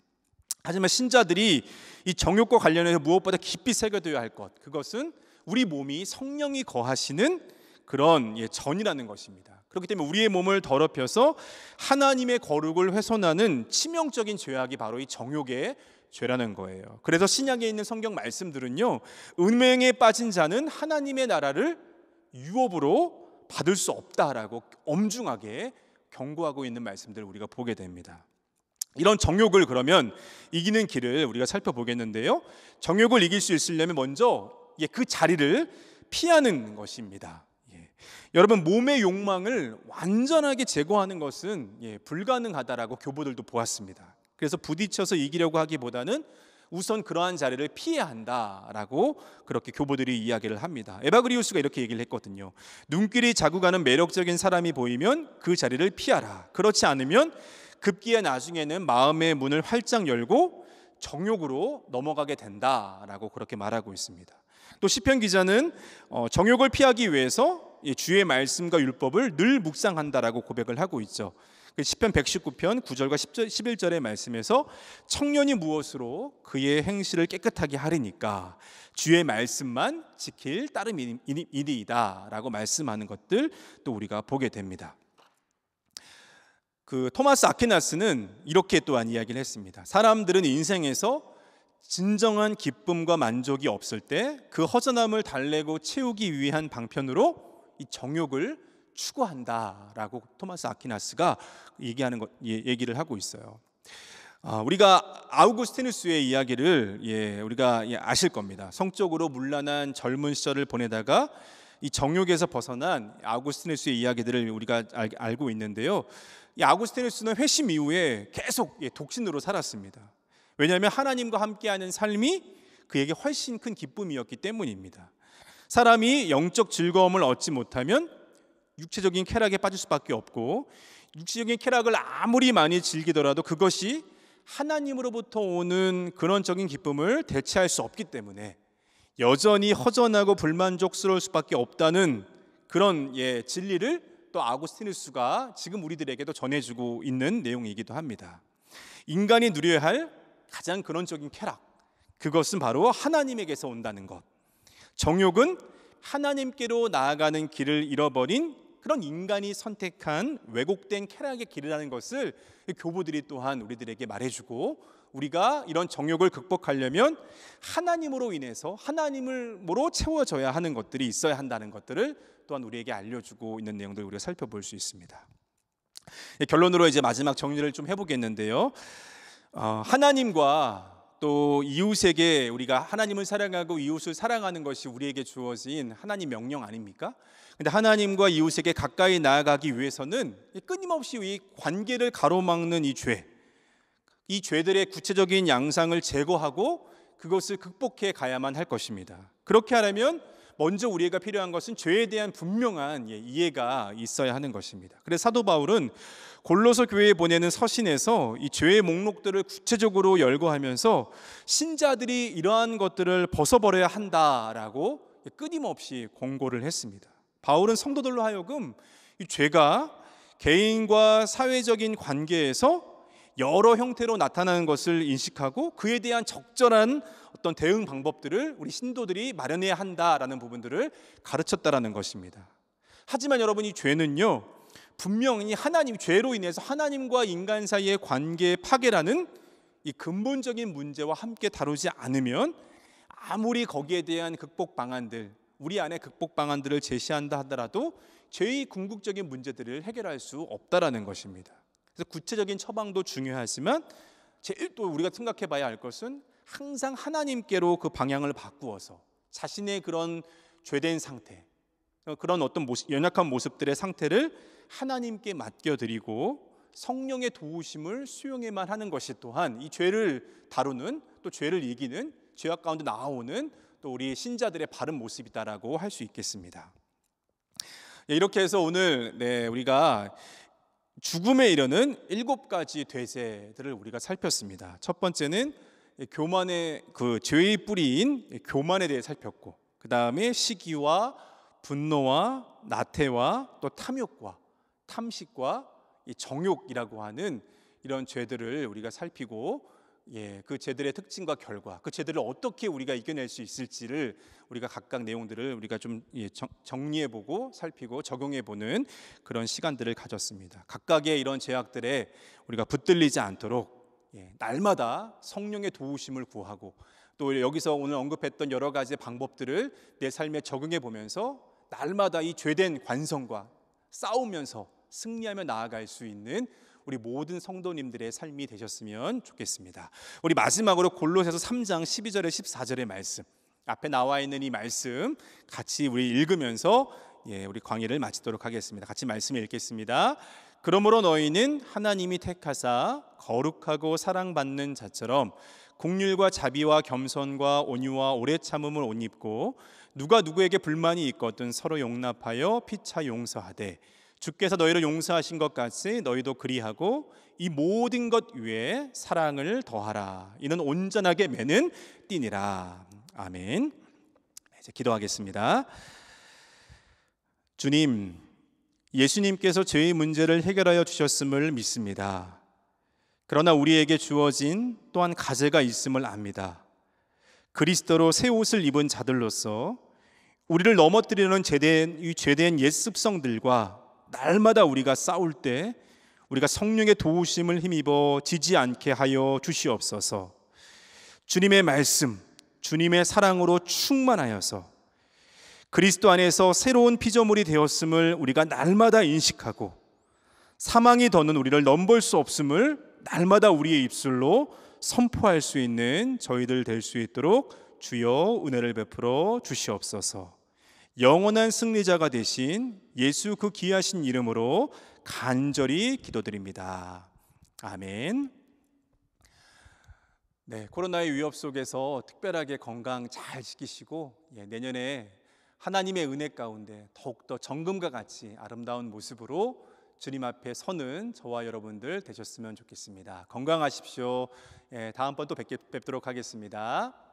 하지만 신자들이 이 정욕과 관련해서 무엇보다 깊이 새겨둬야 할 것, 그것은 우리 몸이 성령이 거하시는 그런 예, 전이라는 것입니다. 그렇기 때문에 우리의 몸을 더럽혀서 하나님의 거룩을 훼손하는 치명적인 죄악이 바로 이 정욕의 죄라는 거예요. 그래서 신약에 있는 성경 말씀들은요, 음행에 빠진 자는 하나님의 나라를 유업으로 받을 수 없다라고 엄중하게 경고하고 있는 말씀들을 우리가 보게 됩니다. 이런 정욕을 그러면 이기는 길을 우리가 살펴보겠는데요. 정욕을 이길 수 있으려면 먼저 예, 그 자리를 피하는 것입니다. 예. 여러분 몸의 욕망을 완전하게 제거하는 것은 예, 불가능하다라고 교부들도 보았습니다. 그래서 부딪혀서 이기려고 하기보다는 우선 그러한 자리를 피해야 한다라고 그렇게 교부들이 이야기를 합니다. 에바그리우스가 이렇게 얘기를 했거든요. 눈길이 자고 가는 매력적인 사람이 보이면 그 자리를 피하라. 그렇지 않으면 급기야 나중에는 마음의 문을 활짝 열고 정욕으로 넘어가게 된다라고 그렇게 말하고 있습니다. 또 시편 기자는 어, 정욕을 피하기 위해서 주의 말씀과 율법을 늘 묵상한다라고 고백을 하고 있죠. 그 시편 119편 9절과 10절, 11절의 말씀에서 청년이 무엇으로 그의 행실을 깨끗하게 하리니까 주의 말씀만 지킬 따름이니이다라고 말씀하는 것들 또 우리가 보게 됩니다. 그 토마스 아퀴나스는 이렇게 또한 이야기를 했습니다. 사람들은 인생에서 진정한 기쁨과 만족이 없을 때 그 허전함을 달래고 채우기 위한 방편으로 이 정욕을 추구한다라고 토마스 아퀴나스가 얘기하는 것 예, 얘기를 하고 있어요. 아, 우리가 아우구스티누스의 이야기를 예, 우리가 예, 아실 겁니다. 성적으로 문란한 젊은 시절을 보내다가 이 정욕에서 벗어난 아우구스티누스의 이야기들을 우리가 알, 고 있는데요. 이 아우구스티누스는 회심 이후에 계속 예, 독신으로 살았습니다. 왜냐하면 하나님과 함께하는 삶이 그에게 훨씬 큰 기쁨이었기 때문입니다. 사람이 영적 즐거움을 얻지 못하면 육체적인 쾌락에 빠질 수밖에 없고 육체적인 쾌락을 아무리 많이 즐기더라도 그것이 하나님으로부터 오는 근원적인 기쁨을 대체할 수 없기 때문에 여전히 허전하고 불만족스러울 수밖에 없다는 그런 예, 진리를 또 아고스티누스가 지금 우리들에게도 전해주고 있는 내용이기도 합니다. 인간이 누려야 할 가장 근원적인 쾌락 그것은 바로 하나님에게서 온다는 것. 정욕은 하나님께로 나아가는 길을 잃어버린 그런 인간이 선택한 왜곡된 쾌락의 길이라는 것을 교부들이 또한 우리들에게 말해주고 우리가 이런 정욕을 극복하려면 하나님으로 인해서 하나님으로 채워져야 하는 것들이 있어야 한다는 것들을 또한 우리에게 알려주고 있는 내용들 을 우리가 살펴볼 수 있습니다. 예, 결론으로 이제 마지막 정리를 좀 해보겠는데요. 어, 하나님과 또 이웃에게 우리가 하나님을 사랑하고 이웃을 사랑하는 것이 우리에게 주어진 하나님 명령 아닙니까? 근데 하나님과 이웃에게 가까이 나아가기 위해서는 끊임없이 이 관계를 가로막는 이 죄, 이 죄들의 구체적인 양상을 제거하고 그것을 극복해 가야만 할 것입니다. 그렇게 하려면 먼저 우리가 필요한 것은 죄에 대한 분명한 예, 이해가 있어야 하는 것입니다. 그래서 사도 바울은 골로서 교회에 보내는 서신에서 이 죄의 목록들을 구체적으로 열거하면서 신자들이 이러한 것들을 벗어버려야 한다라고 끊임없이 공고를 했습니다. 바울은 성도들로 하여금 이 죄가 개인과 사회적인 관계에서 여러 형태로 나타나는 것을 인식하고 그에 대한 적절한 어떤 대응 방법들을 우리 신도들이 마련해야 한다라는 부분들을 가르쳤다라는 것입니다. 하지만 여러분 이 죄는요 분명히 하나님 죄로 인해서 하나님과 인간 사이의 관계 파괴라는 이 근본적인 문제와 함께 다루지 않으면 아무리 거기에 대한 극복 방안들 우리 안에 극복 방안들을 제시한다 하더라도 죄의 궁극적인 문제들을 해결할 수 없다라는 것입니다. 그래서 구체적인 처방도 중요하지만 제일 또 우리가 생각해봐야 할 것은 항상 하나님께로 그 방향을 바꾸어서 자신의 그런 죄된 상태, 그런 어떤 모습, 연약한 모습들의 상태를 하나님께 맡겨드리고 성령의 도우심을 수용해만 하는 것이 또한 이 죄를 다루는 또 죄를 이기는 죄악 가운데 나오는 또 우리 신자들의 바른 모습이다라고 할 수 있겠습니다. 예, 이렇게 해서 오늘 네, 우리가 죽음에 이르는 일곱 가지 대세들을 우리가 살폈습니다. 첫 번째는 교만의 그 죄의 뿌리인 교만에 대해 살폈고 그 다음에 시기와 분노와 나태와 또 탐욕과 탐식과 정욕이라고 하는 이런 죄들을 우리가 살피고 예, 그 죄들의 특징과 결과, 그 죄들을 어떻게 우리가 이겨낼 수 있을지를 우리가 각각 내용들을 우리가 좀 예, 정리해보고 살피고 적용해보는 그런 시간들을 가졌습니다. 각각의 이런 죄악들에 우리가 붙들리지 않도록 예, 날마다 성령의 도우심을 구하고 또 여기서 오늘 언급했던 여러 가지 방법들을 내 삶에 적응해 보면서 날마다 이 죄된 관성과 싸우면서 승리하며 나아갈 수 있는 우리 모든 성도님들의 삶이 되셨으면 좋겠습니다. 우리 마지막으로 골로새서 3장 12절에 14절의 말씀 앞에 나와 있는 이 말씀 같이 우리 읽으면서 예, 우리 강의를 마치도록 하겠습니다. 같이 말씀을 읽겠습니다. 그러므로 너희는 하나님이 택하사 거룩하고 사랑받는 자처럼 공률과 자비와 겸손과 온유와 오래 참음을 옷 입고 누가 누구에게 불만이 있거든 서로 용납하여 피차 용서하되 주께서 너희를 용서하신 것 같이 너희도 그리하고 이 모든 것 위에 사랑을 더하라 이는 온전하게 매는 띠니라 아멘 네, 이제 기도하겠습니다 주님 예수님께서 죄의 문제를 해결하여 주셨음을 믿습니다. 그러나 우리에게 주어진 또한 가제가 있음을 압니다. 그리스도로 새 옷을 입은 자들로서 우리를 넘어뜨리는 죄된, 이 죄된 옛 습성들과 날마다 우리가 싸울 때 우리가 성령의 도우심을 힘입어 지지 않게 하여 주시옵소서 주님의 말씀, 주님의 사랑으로 충만하여서 그리스도 안에서 새로운 피조물이 되었음을 우리가 날마다 인식하고 사망이 더는 우리를 넘볼 수 없음을 날마다 우리의 입술로 선포할 수 있는 저희들 될 수 있도록 주여 은혜를 베풀어 주시옵소서. 영원한 승리자가 되신 예수 그 귀하신 이름으로 간절히 기도드립니다. 아멘. 네, 코로나의 위협 속에서 특별하게 건강 잘 지키시고 예, 내년에 하나님의 은혜 가운데 더욱더 정금과 같이 아름다운 모습으로 주님 앞에 서는 저와 여러분들 되셨으면 좋겠습니다. 건강하십시오. 예, 다음번 또 뵙도록 하겠습니다.